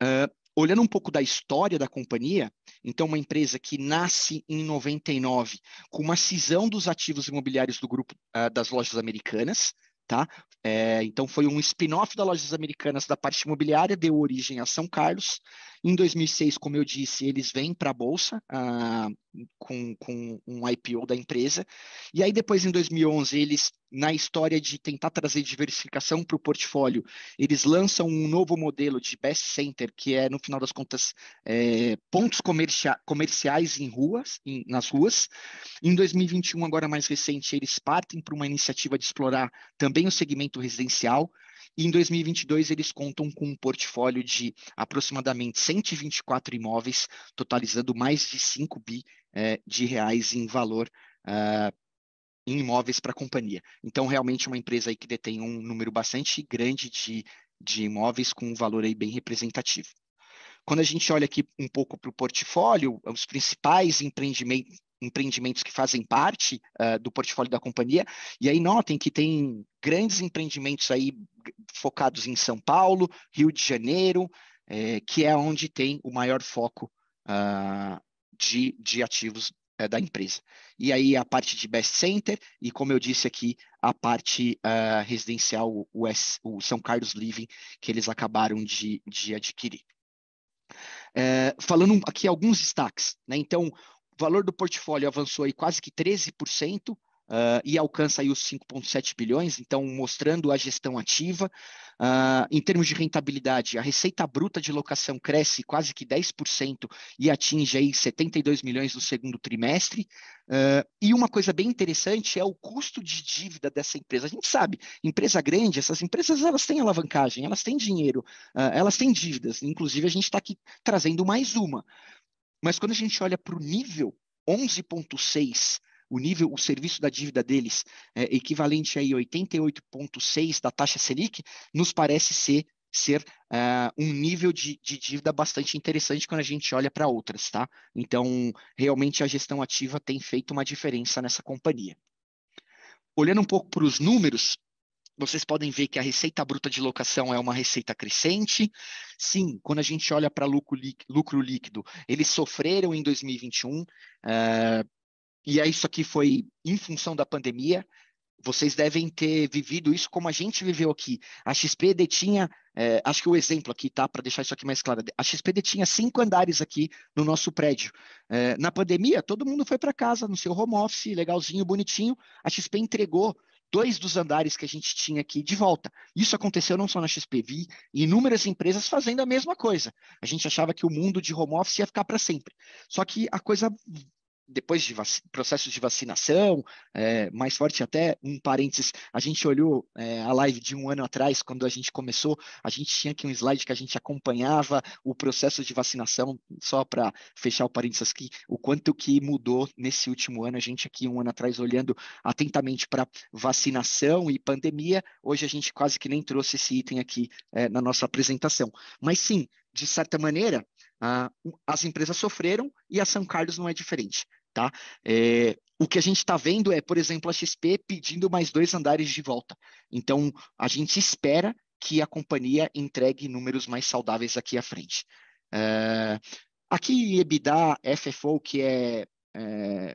Uh, olhando um pouco da história da companhia, então uma empresa que nasce em 99 com uma cisão dos ativos imobiliários do grupo uh, das lojas americanas, Tá? É, então foi um spin-off da Lojas Americanas da parte imobiliária, deu origem a São Carlos, em 2006, como eu disse, eles vêm para a Bolsa ah, com, com um IPO da empresa. E aí depois, em 2011, eles, na história de tentar trazer diversificação para o portfólio, eles lançam um novo modelo de best center, que é, no final das contas, é, pontos comercia comerciais em ruas, em, nas ruas. Em 2021, agora mais recente, eles partem para uma iniciativa de explorar também o segmento residencial, e em 2022, eles contam com um portfólio de aproximadamente 124 imóveis, totalizando mais de 5 bi é, de reais em valor é, em imóveis para a companhia. Então, realmente, uma empresa aí que detém um número bastante grande de, de imóveis com um valor aí bem representativo. Quando a gente olha aqui um pouco para o portfólio, os principais empreendimentos, empreendimentos que fazem parte uh, do portfólio da companhia. E aí notem que tem grandes empreendimentos aí focados em São Paulo, Rio de Janeiro, eh, que é onde tem o maior foco uh, de, de ativos uh, da empresa. E aí a parte de Best Center e, como eu disse aqui, a parte ah, residencial, o, S, o São Carlos Living, que eles acabaram de, de adquirir. É, falando aqui alguns destaques, né? Então, o valor do portfólio avançou aí quase que 13%. Uh, ah, e alcança aí os 5,7 bilhões, então mostrando a gestão ativa. Uh, em termos de rentabilidade, a receita bruta de locação cresce quase que 10% e atinge aí 72 milhões no segundo trimestre. Uh, e uma coisa bem interessante é o custo de dívida dessa empresa. A gente sabe, empresa grande, essas empresas elas têm alavancagem, elas têm dinheiro, elas têm dívidas. Inclusive, a gente está aqui trazendo mais uma. Mas quando a gente olha para o nível 11,6, o nível, o serviço da dívida deles é equivalente a 88,6 da taxa Selic, nos parece ser ser uh, um nível de, de, dívida bastante interessante quando a gente olha para outras, tá? Então, realmente a gestão ativa tem feito uma diferença nessa companhia. Olhando um pouco para os números, vocês podem ver que a receita bruta de locação é uma receita crescente. Sim, quando a gente olha para lucro, lucro, líquido, eles sofreram em 2021, uh, e eh, é isso aqui foi em função da pandemia. Vocês devem ter vivido isso como a gente viveu aqui. A XP detinha, é, acho que o exemplo aqui, tá? Para deixar isso aqui mais claro, a XP detinha cinco andares aqui no nosso prédio. É, na pandemia, todo mundo foi para casa, no seu home office, legalzinho, bonitinho. A XP entregou dois dos andares que a gente tinha aqui de volta. Isso aconteceu não só na XPV, inúmeras empresas fazendo a mesma coisa. A gente achava que o mundo de home office ia ficar para sempre. Só que a coisa depois de processos de vacinação, é, mais forte até, um parênteses, a gente olhou é, a live de um ano atrás, quando a gente começou, a gente tinha aqui um slide que a gente acompanhava o processo de vacinação, só para fechar o parênteses aqui, o quanto que mudou nesse último ano, a gente aqui um ano atrás olhando atentamente para vacinação e pandemia, hoje a gente quase que nem trouxe esse item aqui é, na nossa apresentação. Mas sim, de certa maneira, as empresas sofreram e a São Carlos não é diferente. Tá? É, o que a gente está vendo é, por exemplo, a XP pedindo mais dois andares de volta. Então, a gente espera que a companhia entregue números mais saudáveis aqui à frente. É, aqui, EBITDA, FFO, que é, é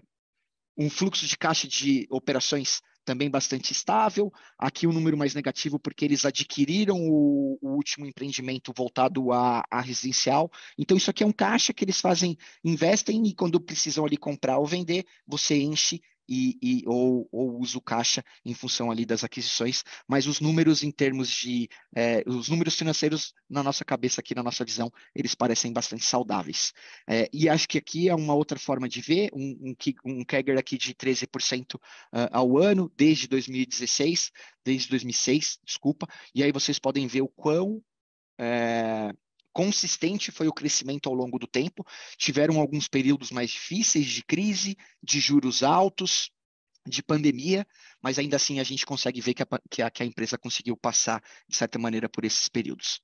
um fluxo de caixa de operações também bastante estável. Aqui o um número mais negativo, porque eles adquiriram o, o último empreendimento voltado a, a, residencial. Então, isso aqui é um caixa que eles fazem, investem e quando precisam ali comprar ou vender, você enche e, e ou, ou, uso caixa em função ali das aquisições, mas os números em termos de é, os números financeiros na nossa cabeça aqui na nossa visão eles parecem bastante saudáveis é, e acho que aqui é uma outra forma de ver um, um, um Kegger aqui de 13% uh, ah, ao ano desde 2016 desde 2006 desculpa e aí vocês podem ver o quão é, consistente foi o crescimento ao longo do tempo. Tiveram alguns períodos mais difíceis de crise, de juros altos, de pandemia, mas ainda assim a gente consegue ver que a, que a, que a empresa conseguiu passar, de certa maneira, por esses períodos.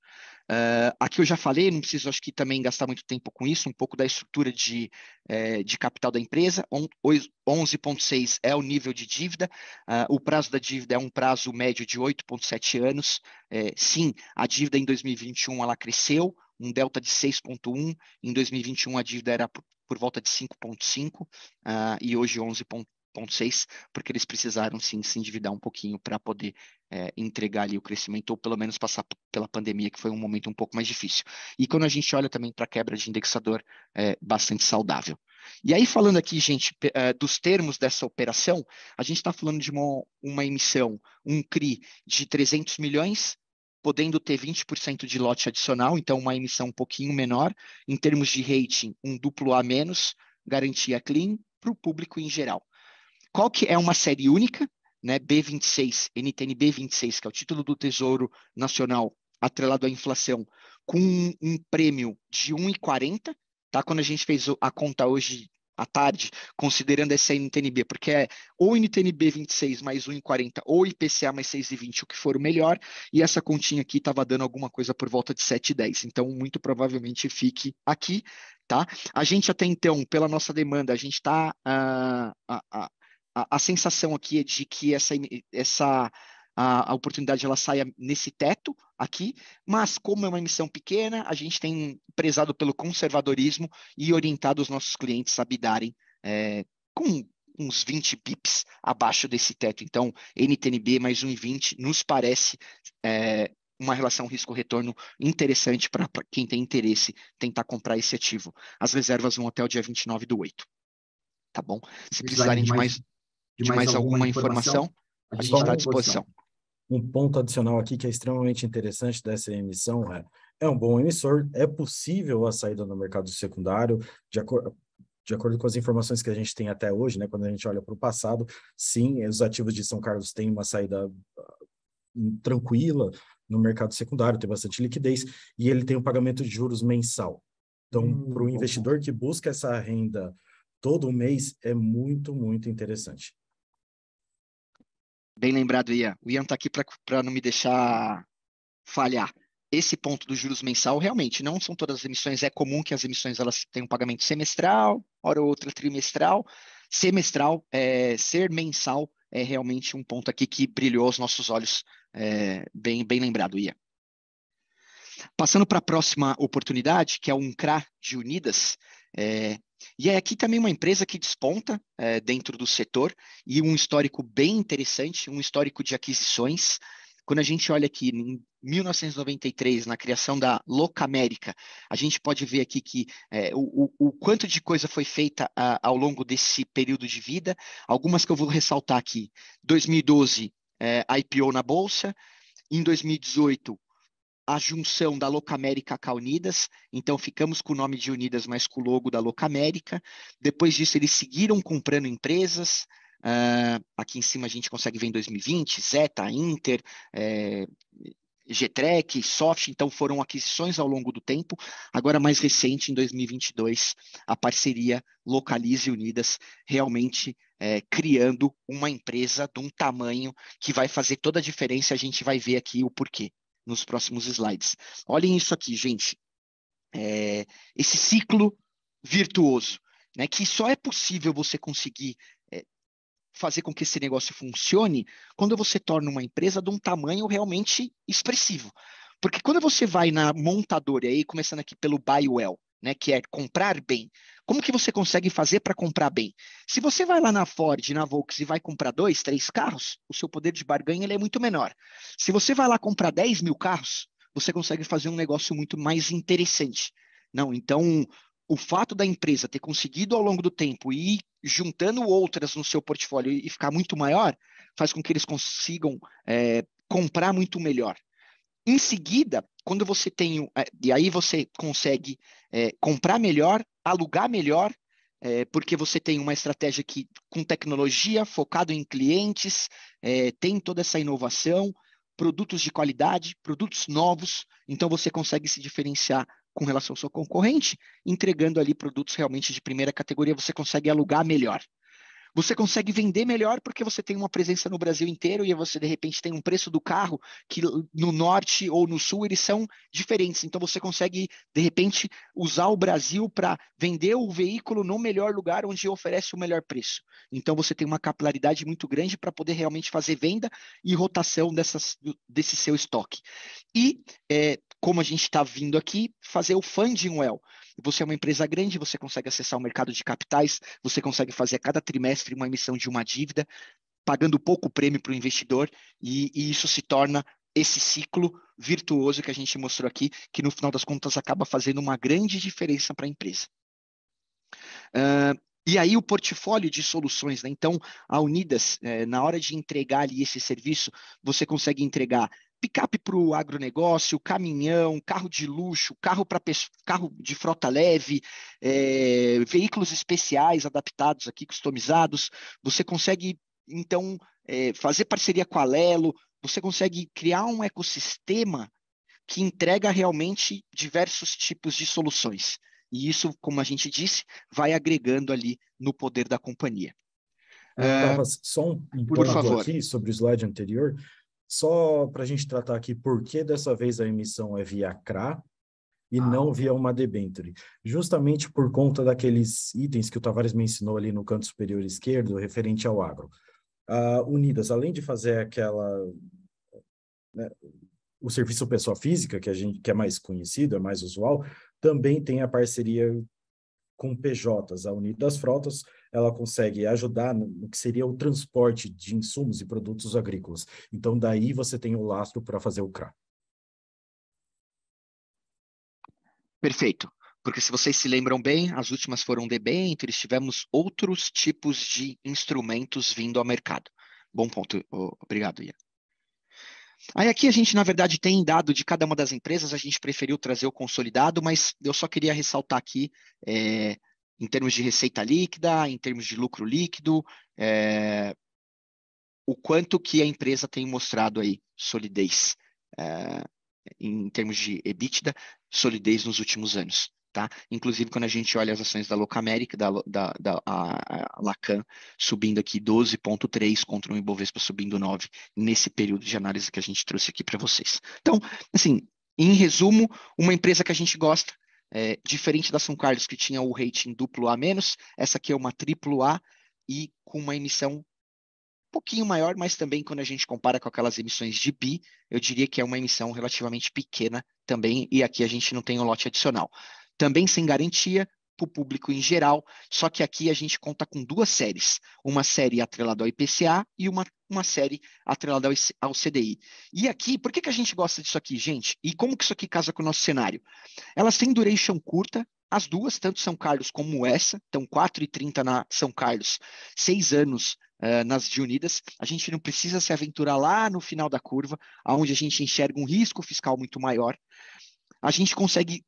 Uh, aqui eu já falei, não preciso acho que também gastar muito tempo com isso, um pouco da estrutura de, eh, de capital da empresa. 11,6 é o nível de dívida, uh, o prazo da dívida é um prazo médio de 8,7 anos. É, sim, a dívida em 2021 ela cresceu, um delta de 6,1, em 2021 a dívida era por, por volta de 5,5 uh, ah, e hoje 11,6 0,6, porque eles precisaram sim se endividar um pouquinho para poder é, entregar ali o crescimento, ou pelo menos passar pela pandemia, que foi um momento um pouco mais difícil. E quando a gente olha também para a quebra de indexador, é bastante saudável. E aí, falando aqui, gente, eh, dos termos dessa operação, a gente está falando de uma, uma emissão, um CRI de 300 milhões, podendo ter 20% de lote adicional, então uma emissão um pouquinho menor. Em termos de rating, um duplo A menos, garantia clean para o público em geral. Qual que é uma série única, né? B26, NTNB 26, que é o título do Tesouro Nacional atrelado à inflação, com um, um prêmio de 1,40, tá? Quando a gente fez a conta hoje à tarde, considerando essa NTNB, porque é ou NTNB 26 mais 1,40 ou IPCA mais 6,20, o que for o melhor, e essa continha aqui estava dando alguma coisa por volta de 7,10, então muito provavelmente fique aqui, tá? A gente até então, pela nossa demanda, a gente está uh, ah, a, sensação aqui é de que essa, essa a, oportunidade ela saia nesse teto aqui, mas como é uma emissão pequena, a gente tem prezado pelo conservadorismo e orientado os nossos clientes a bidarem é, com uns 20 pips abaixo desse teto. Então, NTNB mais 1,20 nos parece é, uma relação risco-retorno interessante para quem tem interesse tentar comprar esse ativo. As reservas vão até o dia 29 do 8. Tá bom? Se precisarem de mais de, mais, mais, alguma, alguma informação, informação, a gente está à disposição. Um ponto adicional aqui que é extremamente interessante dessa emissão é, é um bom emissor, é possível a saída no mercado secundário, de acordo de acordo com as informações que a gente tem até hoje, né, quando a gente olha para o passado, sim, os ativos de São Carlos têm uma saída ah, tranquila no mercado secundário, tem bastante liquidez, e ele tem um pagamento de juros mensal. Então, hum, para o investidor que busca essa renda todo mês, é muito, muito interessante. Bem lembrado, Ian. O Ian está aqui para não me deixar falhar. Esse ponto dos juros mensal, realmente, não são todas as emissões. É comum que as emissões elas tenham um pagamento semestral, hora ou outra trimestral. Semestral, é, ser mensal, é realmente um ponto aqui que brilhou aos nossos olhos. É, bem, bem lembrado, Ian. Passando para a próxima oportunidade, que é o UNCRA de Unidas, é, e é aqui também uma empresa que desponta é, dentro do setor e um histórico bem interessante, um histórico de aquisições. Quando a gente olha aqui em 1993, na criação da Locamérica, a gente pode ver aqui que é, o, o, quanto de coisa foi feita a, ao longo desse período de vida. Algumas que eu vou ressaltar aqui. 2012, é, IPO na Bolsa. Em 2018, a junção da Locamérica com a Unidas, então ficamos com o nome de Unidas, mas com o logo da Locamérica. Depois disso, eles seguiram comprando empresas. Uh, aqui em cima a gente consegue ver em 2020, Zeta, Inter, é, Getrec, Soft, então foram aquisições ao longo do tempo. Agora, mais recente, em 2022, a parceria Localize Unidas realmente é, criando uma empresa de um tamanho que vai fazer toda a diferença. A gente vai ver aqui o porquê nos próximos slides. Olhem isso aqui, gente. É, esse ciclo virtuoso, né, que só é possível você conseguir é, fazer com que esse negócio funcione quando você torna uma empresa de um tamanho realmente expressivo. Porque quando você vai na montadora, aí começando aqui pelo Buy né, que é comprar bem. Como que você consegue fazer para comprar bem? Se você vai lá na Ford, na Volkswagen e vai comprar dois, três carros, o seu poder de barganha ele é muito menor. Se você vai lá comprar 10 mil carros, você consegue fazer um negócio muito mais interessante. Não, então o fato da empresa ter conseguido ao longo do tempo ir juntando outras no seu portfólio e ficar muito maior, faz com que eles consigam é, comprar muito melhor. Em seguida, quando você tem. Eh, e aí você consegue é, comprar melhor, alugar melhor, é, porque você tem uma estratégia que, com tecnologia, focado em clientes, é, tem toda essa inovação, produtos de qualidade, produtos novos, então você consegue se diferenciar com relação ao seu concorrente, entregando ali produtos realmente de primeira categoria, você consegue alugar melhor. Você consegue vender melhor porque você tem uma presença no Brasil inteiro e você de repente tem um preço do carro que no norte ou no sul eles são diferentes. Então você consegue de repente usar o Brasil para vender o veículo no melhor lugar onde oferece o melhor preço. Então você tem uma capilaridade muito grande para poder realmente fazer venda e rotação dessas, desse seu estoque. E é, como a gente está vindo aqui, fazer o funding well. Você é uma empresa grande, você consegue acessar o mercado de capitais, você consegue fazer a cada trimestre uma emissão de uma dívida, pagando pouco prêmio para o investidor, e, e isso se torna esse ciclo virtuoso que a gente mostrou aqui, que no final das contas acaba fazendo uma grande diferença para a empresa. Uh, e aí o portfólio de soluções, né? Então, a Unidas, eh, na hora de entregar ali esse serviço, você consegue entregar picape para o agronegócio, caminhão, carro de luxo, carro, para carro de frota leve, é, veículos especiais adaptados aqui, customizados. Você consegue, então, é, fazer parceria com a Lelo, você consegue criar um ecossistema que entrega realmente diversos tipos de soluções. E isso, como a gente disse, vai agregando ali no poder da companhia. É, só um, um por favor. aqui sobre o slide anterior. Só para a gente tratar aqui por que dessa vez a emissão é via CRA e ah. não via uma debenture. Justamente por conta daqueles itens que o Tavares me ensinou ali no canto superior esquerdo, referente ao agro. A Unidas, além de fazer aquela. Né, o serviço pessoa física, que, a gente, que é mais conhecido, é mais usual, também tem a parceria com PJs. A Unidas Frotas ela consegue ajudar no que seria o transporte de insumos e produtos agrícolas. Então, daí você tem o lastro para fazer o CRA. Perfeito. Porque se vocês se lembram bem, as últimas foram debêntures, tivemos outros tipos de instrumentos vindo ao mercado. Bom ponto. Obrigado, Ian. Aí aqui a gente, na verdade, tem dado de cada uma das empresas, a gente preferiu trazer o consolidado, mas eu só queria ressaltar aqui, é, em termos de receita líquida, em termos de lucro líquido, é, o quanto que a empresa tem mostrado aí solidez é, em termos de EBITDA, solidez nos últimos anos. Tá? Inclusive, quando a gente olha as ações da Locamérica, da, da, da Lacan subindo aqui 12,3 contra o Ibovespa subindo 9, nesse período de análise que a gente trouxe aqui para vocês. Então, assim, em resumo, uma empresa que a gente gosta, é, diferente da São Carlos, que tinha o rating duplo A-, essa aqui é uma triplo A e com uma emissão um pouquinho maior, mas também quando a gente compara com aquelas emissões de bi, eu diria que é uma emissão relativamente pequena também, e aqui a gente não tem o um lote adicional também sem garantia para o público em geral, só que aqui a gente conta com duas séries, uma série atrelada ao IPCA e uma, uma série atrelada ao, ao CDI. E aqui, por que, que a gente gosta disso aqui, gente? E como que isso aqui casa com o nosso cenário? Elas têm duration curta, as duas, tanto São Carlos como essa, então 4,30 na São Carlos, seis anos uh, nas de Unidas. A gente não precisa se aventurar lá no final da curva, onde a gente enxerga um risco fiscal muito maior. A gente consegue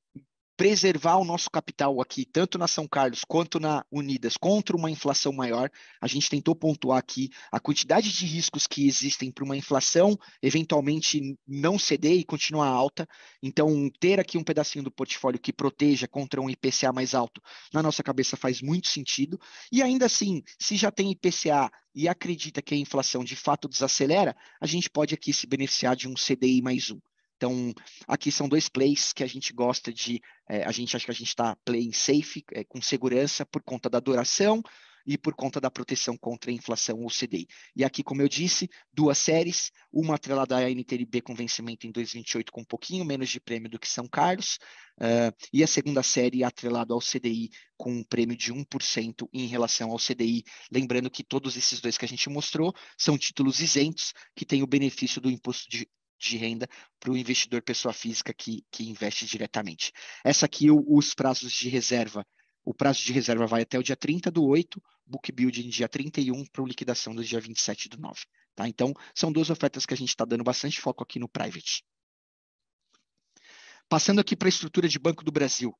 preservar o nosso capital aqui, tanto na São Carlos quanto na Unidas, contra uma inflação maior. A gente tentou pontuar aqui a quantidade de riscos que existem para uma inflação eventualmente não ceder e continuar alta. Então, ter aqui um pedacinho do portfólio que proteja contra um IPCA mais alto, na nossa cabeça faz muito sentido. E ainda assim, se já tem IPCA e acredita que a inflação de fato desacelera, a gente pode aqui se beneficiar de um CDI mais um. Então, aqui são dois plays que a gente gosta de. É, a gente acha que a gente está playing safe, é, com segurança, por conta da duração e por conta da proteção contra a inflação ou CDI. E aqui, como eu disse, duas séries, uma atrelada à NTNB com vencimento em 2028 com um pouquinho menos de prêmio do que São Carlos, uh, e a segunda série atrelada ao CDI com um prêmio de 1% em relação ao CDI. Lembrando que todos esses dois que a gente mostrou são títulos isentos que têm o benefício do imposto de de renda para o investidor pessoa física que, que investe diretamente. Essa aqui, o, os prazos de reserva. O prazo de reserva vai até o dia 30 do 8, book building dia 31 para liquidação do dia 27 do 9. Tá? Então, são duas ofertas que a gente está dando bastante foco aqui no private. Passando aqui para a estrutura de Banco do Brasil.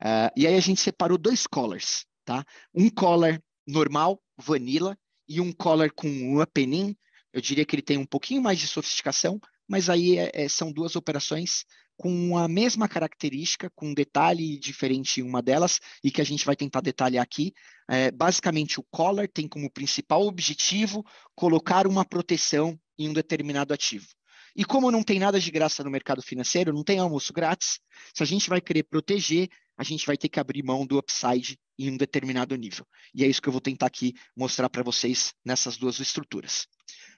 Uh, e aí a gente separou dois collars. Tá? Um collar normal, vanilla, e um collar com um apenin. Eu diria que ele tem um pouquinho mais de sofisticação, mas aí é, é, são duas operações com a mesma característica, com um detalhe diferente em uma delas, e que a gente vai tentar detalhar aqui. É, basicamente, o collar tem como principal objetivo colocar uma proteção em um determinado ativo. E como não tem nada de graça no mercado financeiro, não tem almoço grátis, se a gente vai querer proteger, a gente vai ter que abrir mão do upside em um determinado nível. E é isso que eu vou tentar aqui mostrar para vocês nessas duas estruturas.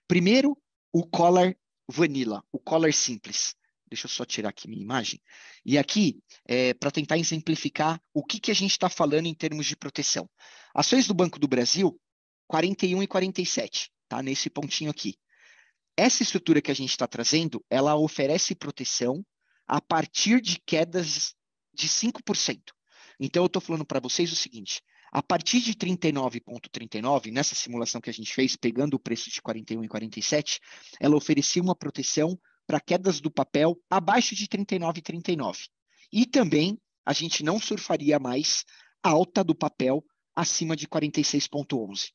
Primeiro, o collar vanilla, o color simples. Deixa eu só tirar aqui minha imagem. E aqui, é, para tentar exemplificar o que, que a gente está falando em termos de proteção. Ações do Banco do Brasil, 41 e 47, tá? nesse pontinho aqui. Essa estrutura que a gente está trazendo, ela oferece proteção a partir de quedas de 5%. Então, eu estou falando para vocês o seguinte: a partir de 39,39, 39, nessa simulação que a gente fez, pegando o preço de 41 e 47, ela oferecia uma proteção para quedas do papel abaixo de 39,39. 39. E também a gente não surfaria mais a alta do papel acima de 46,11.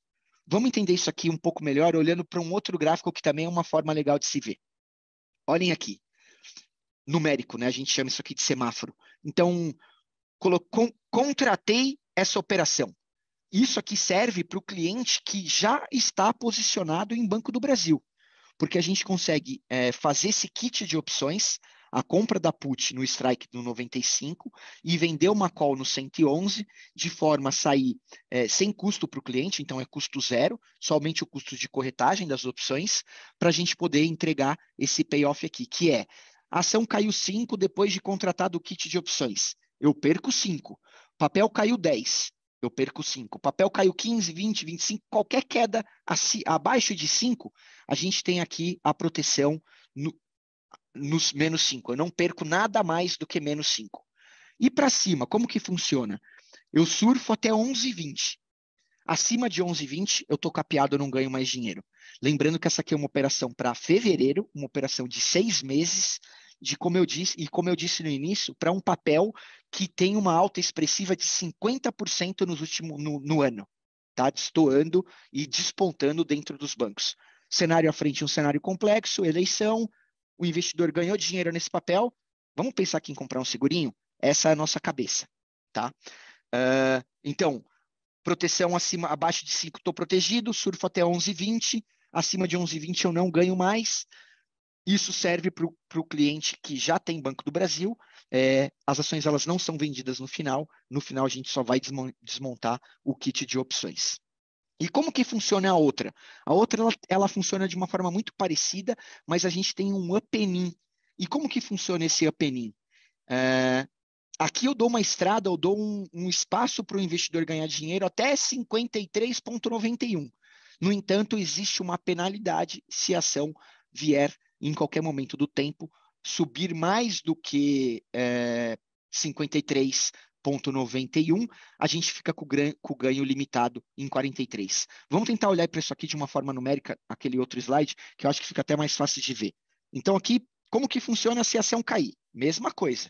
Vamos entender isso aqui um pouco melhor olhando para um outro gráfico que também é uma forma legal de se ver. Olhem aqui. Numérico, né? A gente chama isso aqui de semáforo. Então, contratei essa operação. Isso aqui serve para o cliente que já está posicionado em Banco do Brasil, porque a gente consegue é, fazer esse kit de opções, a compra da put no strike no 95 e vender uma call no 111 de forma a sair é, sem custo para o cliente, então é custo zero, somente o custo de corretagem das opções, para a gente poder entregar esse payoff aqui, que é a ação caiu 5 depois de contratado o kit de opções. Eu perco 5, Papel caiu 10, eu perco 5. Papel caiu 15, 20, 25. Qualquer queda abaixo de 5, a gente tem aqui a proteção no, nos menos 5. Eu não perco nada mais do que menos 5. E para cima, como que funciona? Eu surfo até 11,20. Acima de 11,20, eu estou capeado, eu não ganho mais dinheiro. Lembrando que essa aqui é uma operação para fevereiro, uma operação de seis meses, de como eu disse, e como eu disse no início, para um papel que tem uma alta expressiva de 50% nos último, no, no ano, tá? destoando e despontando dentro dos bancos. Cenário à frente, um cenário complexo, eleição, o investidor ganhou dinheiro nesse papel, vamos pensar aqui em comprar um segurinho? Essa é a nossa cabeça. Tá? Uh, então, proteção acima, abaixo de 5 estou protegido, surfo até 11,20, acima de 11,20 eu não ganho mais, isso serve para o cliente que já tem Banco do Brasil. É, as ações elas não são vendidas no final. No final a gente só vai desmontar o kit de opções. E como que funciona a outra? A outra ela, ela funciona de uma forma muito parecida, mas a gente tem um upenin. E como que funciona esse upenin? É, aqui eu dou uma estrada, eu dou um, um espaço para o investidor ganhar dinheiro até 53,91. No entanto, existe uma penalidade se a ação vier em qualquer momento do tempo, subir mais do que é, eh, 53,91, a gente fica com o ganho limitado em 43. Vamos tentar olhar para isso aqui de uma forma numérica, aquele outro slide, que eu acho que fica até mais fácil de ver. Então, aqui, como que funciona se a ação cair? Mesma coisa.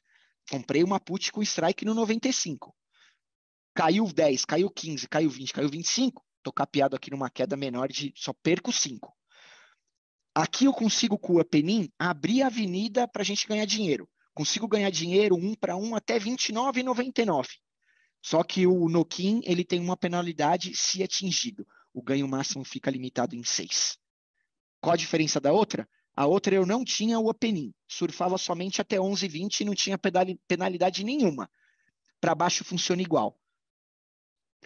Comprei uma put com strike no 95. Caiu 10, caiu 15, caiu 20, caiu 25. Estou capeado aqui numa queda menor de só perco 5. Aqui eu consigo com o Apenin abrir a avenida para a gente ganhar dinheiro. Consigo ganhar dinheiro um para um até 29,99. Só que o Nokin ele tem uma penalidade se atingido. O ganho máximo fica limitado em seis. Qual a diferença da outra? A outra eu não tinha o Apenin, surfava somente até 11,20 e não tinha penalidade nenhuma. Para baixo funciona igual.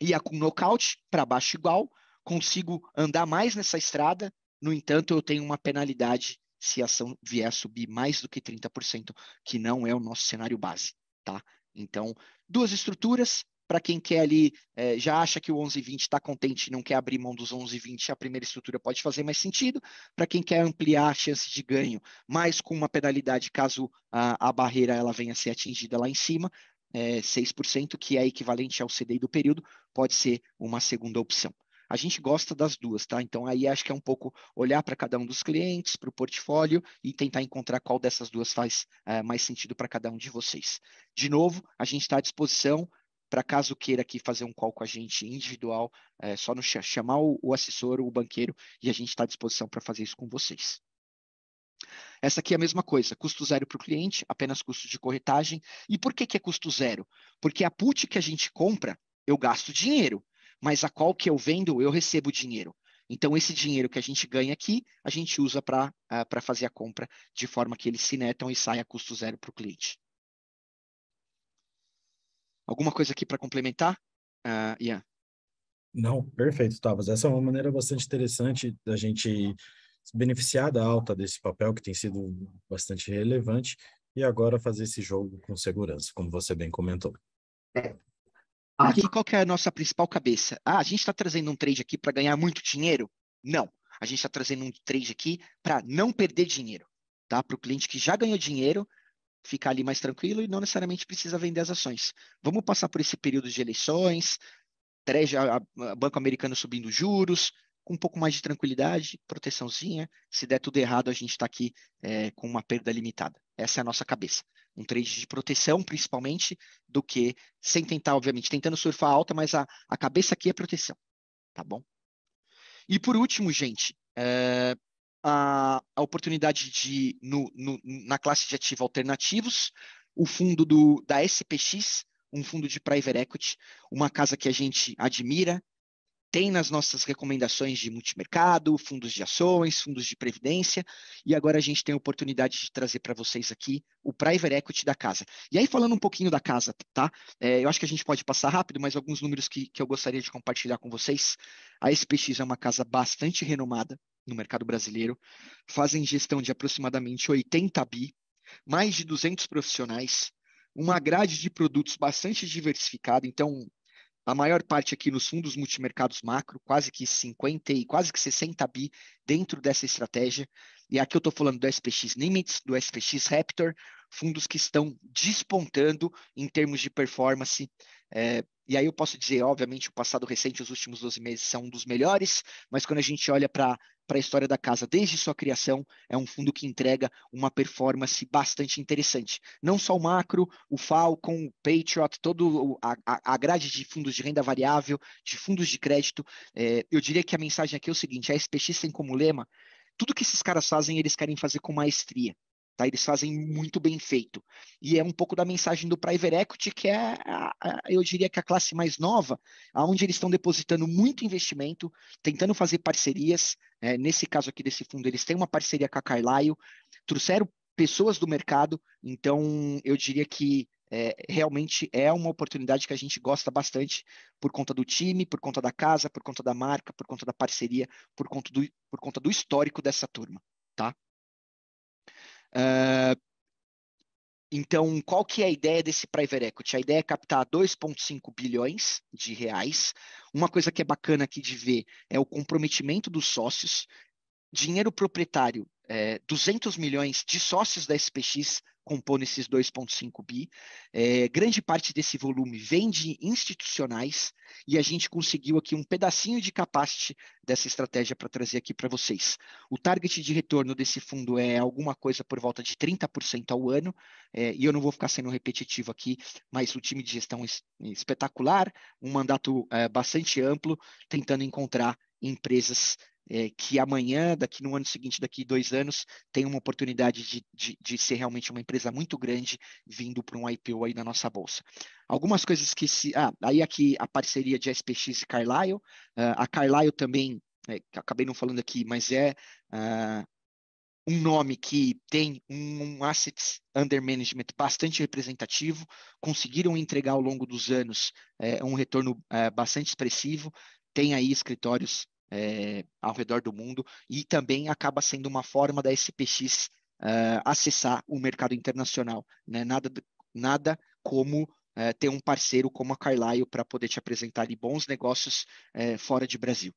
E a com nocaute, para baixo igual, consigo andar mais nessa estrada, no entanto, eu tenho uma penalidade se a ação vier a subir mais do que 30%, que não é o nosso cenário base, tá? Então, duas estruturas, para quem quer ali, é, já acha que o 1120 está contente e não quer abrir mão dos 1120, a primeira estrutura pode fazer mais sentido. Para quem quer ampliar a chance de ganho, mas com uma penalidade caso a, a barreira ela venha a ser atingida lá em cima, é, 6%, que é equivalente ao CDI do período, pode ser uma segunda opção. A gente gosta das duas, tá? Então aí acho que é um pouco olhar para cada um dos clientes, para o portfólio e tentar encontrar qual dessas duas faz eh, mais sentido para cada um de vocês. De novo, a gente está à disposição para caso queira aqui fazer um call com a gente individual, é só no, chamar o, o assessor, o banqueiro, e a gente está à disposição para fazer isso com vocês. Essa aqui é a mesma coisa, custo zero para o cliente, apenas custo de corretagem. E por que, que é custo zero? Porque a put que a gente compra, eu gasto dinheiro mas a qual que eu vendo, eu recebo dinheiro. Então, esse dinheiro que a gente ganha aqui, a gente usa para uh, ah, fazer a compra de forma que eles se netam e saia a custo zero para o cliente. Alguma coisa aqui para complementar? Uh, Ian? Não, perfeito, Tavas. Essa é uma maneira bastante interessante da gente se beneficiar da alta desse papel, que tem sido bastante relevante, e agora fazer esse jogo com segurança, como você bem comentou. É. Aqui, ah, tá. qual que é a nossa principal cabeça? Ah, a gente está trazendo um trade aqui para ganhar muito dinheiro? Não. A gente está trazendo um trade aqui para não perder dinheiro, tá? Para o cliente que já ganhou dinheiro ficar ali mais tranquilo e não necessariamente precisa vender as ações. Vamos passar por esse período de eleições, a banco americano subindo juros, com um pouco mais de tranquilidade, proteçãozinha. Se der tudo errado, a gente está aqui é, com uma perda limitada. Essa é a nossa cabeça um trade de proteção, principalmente, do que sem tentar, obviamente, tentando surfar alta, mas a, a cabeça aqui é proteção, tá bom? E por último, gente, é, a, a, oportunidade de, no, no, na classe de ativo alternativos, o fundo do, da SPX, um fundo de private equity, uma casa que a gente admira, tem nas nossas recomendações de multimercado, fundos de ações, fundos de previdência, e agora a gente tem a oportunidade de trazer para vocês aqui o Private Equity da casa. E aí, falando um pouquinho da casa, tá? É, eu acho que a gente pode passar rápido, mas alguns números que, que eu gostaria de compartilhar com vocês. A SPX é uma casa bastante renomada no mercado brasileiro, fazem gestão de aproximadamente 80 bi, mais de 200 profissionais, uma grade de produtos bastante diversificada, então a maior parte aqui nos fundos multimercados macro, quase que 50 e quase que 60 bi dentro dessa estratégia. E aqui eu estou falando do SPX Nimitz, do SPX Raptor, fundos que estão despontando em termos de performance. É, e aí eu posso dizer, obviamente, o passado recente, os últimos 12 meses são um dos melhores, mas quando a gente olha para para a história da casa desde sua criação, é um fundo que entrega uma performance bastante interessante. Não só o macro, o Falcon, o Patriot, todo a, a grade de fundos de renda variável, de fundos de crédito. É, eu diria que a mensagem aqui é o seguinte: a SPX tem como lema tudo que esses caras fazem, eles querem fazer com maestria. Tá? Eles fazem muito bem feito. E é um pouco da mensagem do private equity, que é, a, a, eu diria que a classe mais nova, aonde eles estão depositando muito investimento, tentando fazer parcerias. É, nesse caso aqui desse fundo, eles têm uma parceria com a Carlyle, trouxeram pessoas do mercado, então eu diria que é, realmente é uma oportunidade que a gente gosta bastante por conta do time, por conta da casa, por conta da marca, por conta da parceria, por conta do, por conta do histórico dessa turma, tá? Ah, então, qual que é a ideia desse private equity? A ideia é captar 2,5 bilhões de reais. Uma coisa que é bacana aqui de ver é o comprometimento dos sócios. Dinheiro proprietário, é, eh, 200 milhões de sócios da SPX compondo esses 2,5 bi. É, grande parte desse volume vem de institucionais e a gente conseguiu aqui um pedacinho de capacity dessa estratégia para trazer aqui para vocês. O target de retorno desse fundo é alguma coisa por volta de 30% ao ano, é, e eu não vou ficar sendo repetitivo aqui, mas o time de gestão espetacular, um mandato é, bastante amplo, tentando encontrar empresas é, que amanhã, daqui no ano seguinte, daqui dois anos, tem uma oportunidade de, de, de ser realmente uma empresa muito grande vindo para um IPO aí na nossa bolsa. Algumas coisas que se. Ah, aí aqui a parceria de SPX e Carlyle. Uh, a Carlyle também, é, acabei não falando aqui, mas é. Uh, um nome que tem um asset under management bastante representativo, conseguiram entregar ao longo dos anos é, um retorno é, bastante expressivo, tem aí escritórios é, ao redor do mundo e também acaba sendo uma forma da SPX uh, eh, acessar o mercado internacional. Né? Nada, nada como uh, ter um parceiro como a Carlyle para poder te apresentar ali, bons negócios uh, fora de Brasil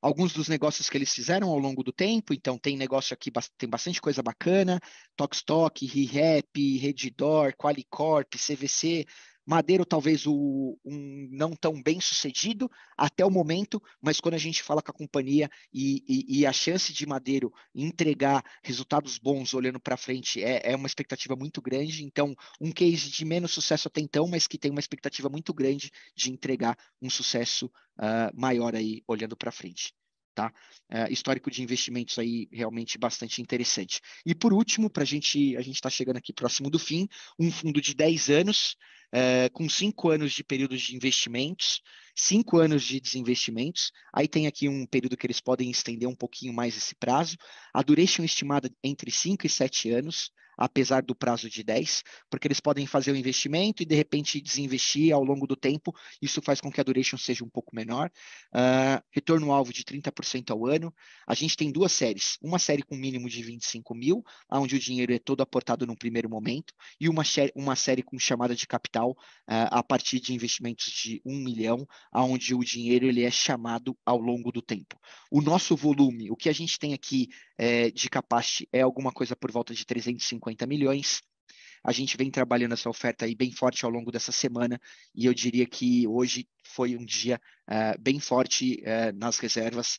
alguns dos negócios que eles fizeram ao longo do tempo. Então, tem negócio aqui, tem bastante coisa bacana: Tokstok, ReHap, Redditor, Qualicorp, CVC, Madeiro, talvez o, um não tão bem sucedido até o momento, mas quando a gente fala com a companhia e, e, e a chance de Madeiro entregar resultados bons olhando para frente é, é, uma expectativa muito grande. Então, um case de menos sucesso até então, mas que tem uma expectativa muito grande de entregar um sucesso uh, maior aí olhando para frente. Tá? É, histórico de investimentos aí realmente bastante interessante. E por último, para a gente, a gente está chegando aqui próximo do fim, um fundo de 10 anos, eh, com cinco anos de períodos de investimentos, cinco anos de desinvestimentos. Aí tem aqui um período que eles podem estender um pouquinho mais esse prazo. A duration estimada entre cinco e sete anos apesar do prazo de 10, porque eles podem fazer o investimento e de repente desinvestir ao longo do tempo, isso faz com que a duration seja um pouco menor. Uh, retorno alvo de 30% ao ano. A gente tem duas séries, uma série com mínimo de 25 mil, onde o dinheiro é todo aportado num primeiro momento, e uma, uma série com chamada de capital uh, a partir de investimentos de 1 milhão, onde o dinheiro ele é chamado ao longo do tempo. O nosso volume, o que a gente tem aqui é, de capacity é alguma coisa por volta de 350 milhões. A gente vem trabalhando essa oferta aí bem forte ao longo dessa semana e eu diria que hoje foi um dia eh, bem forte eh, nas reservas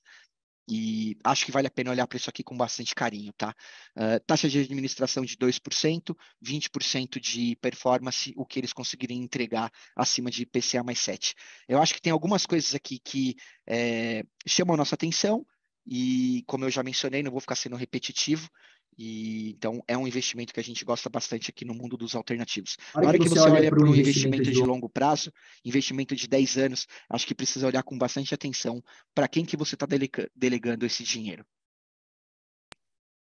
e acho que vale a pena olhar para isso aqui com bastante carinho, tá? Uh, taxa de administração de 2%, 20% de performance, o que eles conseguirem entregar acima de PCA mais 7. Eu acho que tem algumas coisas aqui que é, chamam a nossa atenção, e como eu já mencionei, não vou ficar sendo repetitivo. E, então é um investimento que a gente gosta bastante aqui no mundo dos alternativos. Na hora que você olha para um investimento de longo prazo, investimento de 10 anos, acho que precisa olhar com bastante atenção para quem que você está delegando esse dinheiro.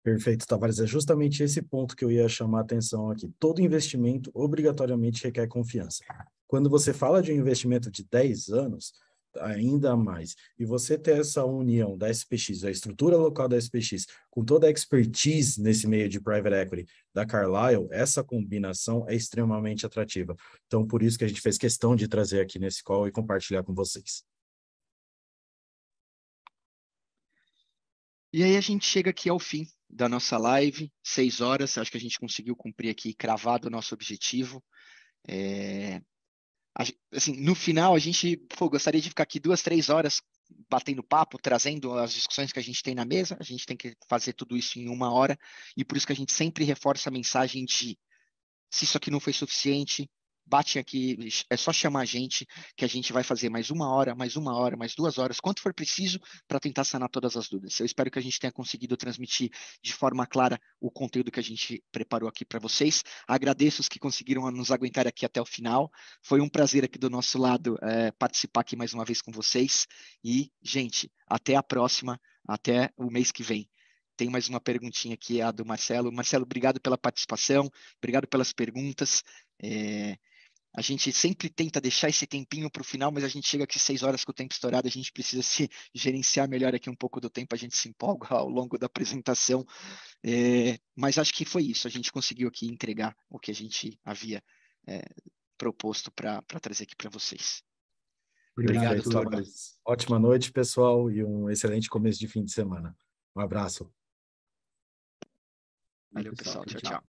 Perfeito, Tavares. É justamente esse ponto que eu ia chamar a atenção aqui. Todo investimento obrigatoriamente requer confiança. Quando você fala de um investimento de 10 anos, ainda mais. E você ter essa união da SPX, a estrutura local da SPX, com toda a expertise nesse meio de private equity da Carlyle, essa combinação é extremamente atrativa. Então, por isso que a gente fez questão de trazer aqui nesse call e compartilhar com vocês. E aí a gente chega aqui ao fim da nossa live, seis horas. Acho que a gente conseguiu cumprir aqui cravado o nosso objetivo. É, assim, no final a gente pô, gostaria de ficar aqui duas, três horas batendo papo, trazendo as discussões que a gente tem na mesa. A gente tem que fazer tudo isso em uma hora e por isso que a gente sempre reforça a mensagem de se isso aqui não foi suficiente, Bate aqui, é só chamar a gente que a gente vai fazer mais uma hora, mais uma hora, mais duas horas, quanto for preciso para tentar sanar todas as dúvidas. Eu espero que a gente tenha conseguido transmitir de forma clara o conteúdo que a gente preparou aqui para vocês. Agradeço os que conseguiram nos aguentar aqui até o final. Foi um prazer aqui do nosso lado é, participar aqui mais uma vez com vocês. E, gente, até a próxima, até o mês que vem tem mais uma perguntinha aqui, a do Marcelo. Marcelo, obrigado pela participação, obrigado pelas perguntas. É... A gente sempre tenta deixar esse tempinho para o final, mas a gente chega aqui seis horas com o tempo estourado, a gente precisa se gerenciar melhor aqui um pouco do tempo, a gente se empolga ao longo da apresentação. É, mas acho que foi isso, a gente conseguiu aqui entregar o que a gente havia é, proposto para trazer aqui para vocês. Obrigado, Obrigado todos. Ótima noite, pessoal, e um excelente começo de fim de semana. Um abraço. Valeu, pessoal. tchau. tchau.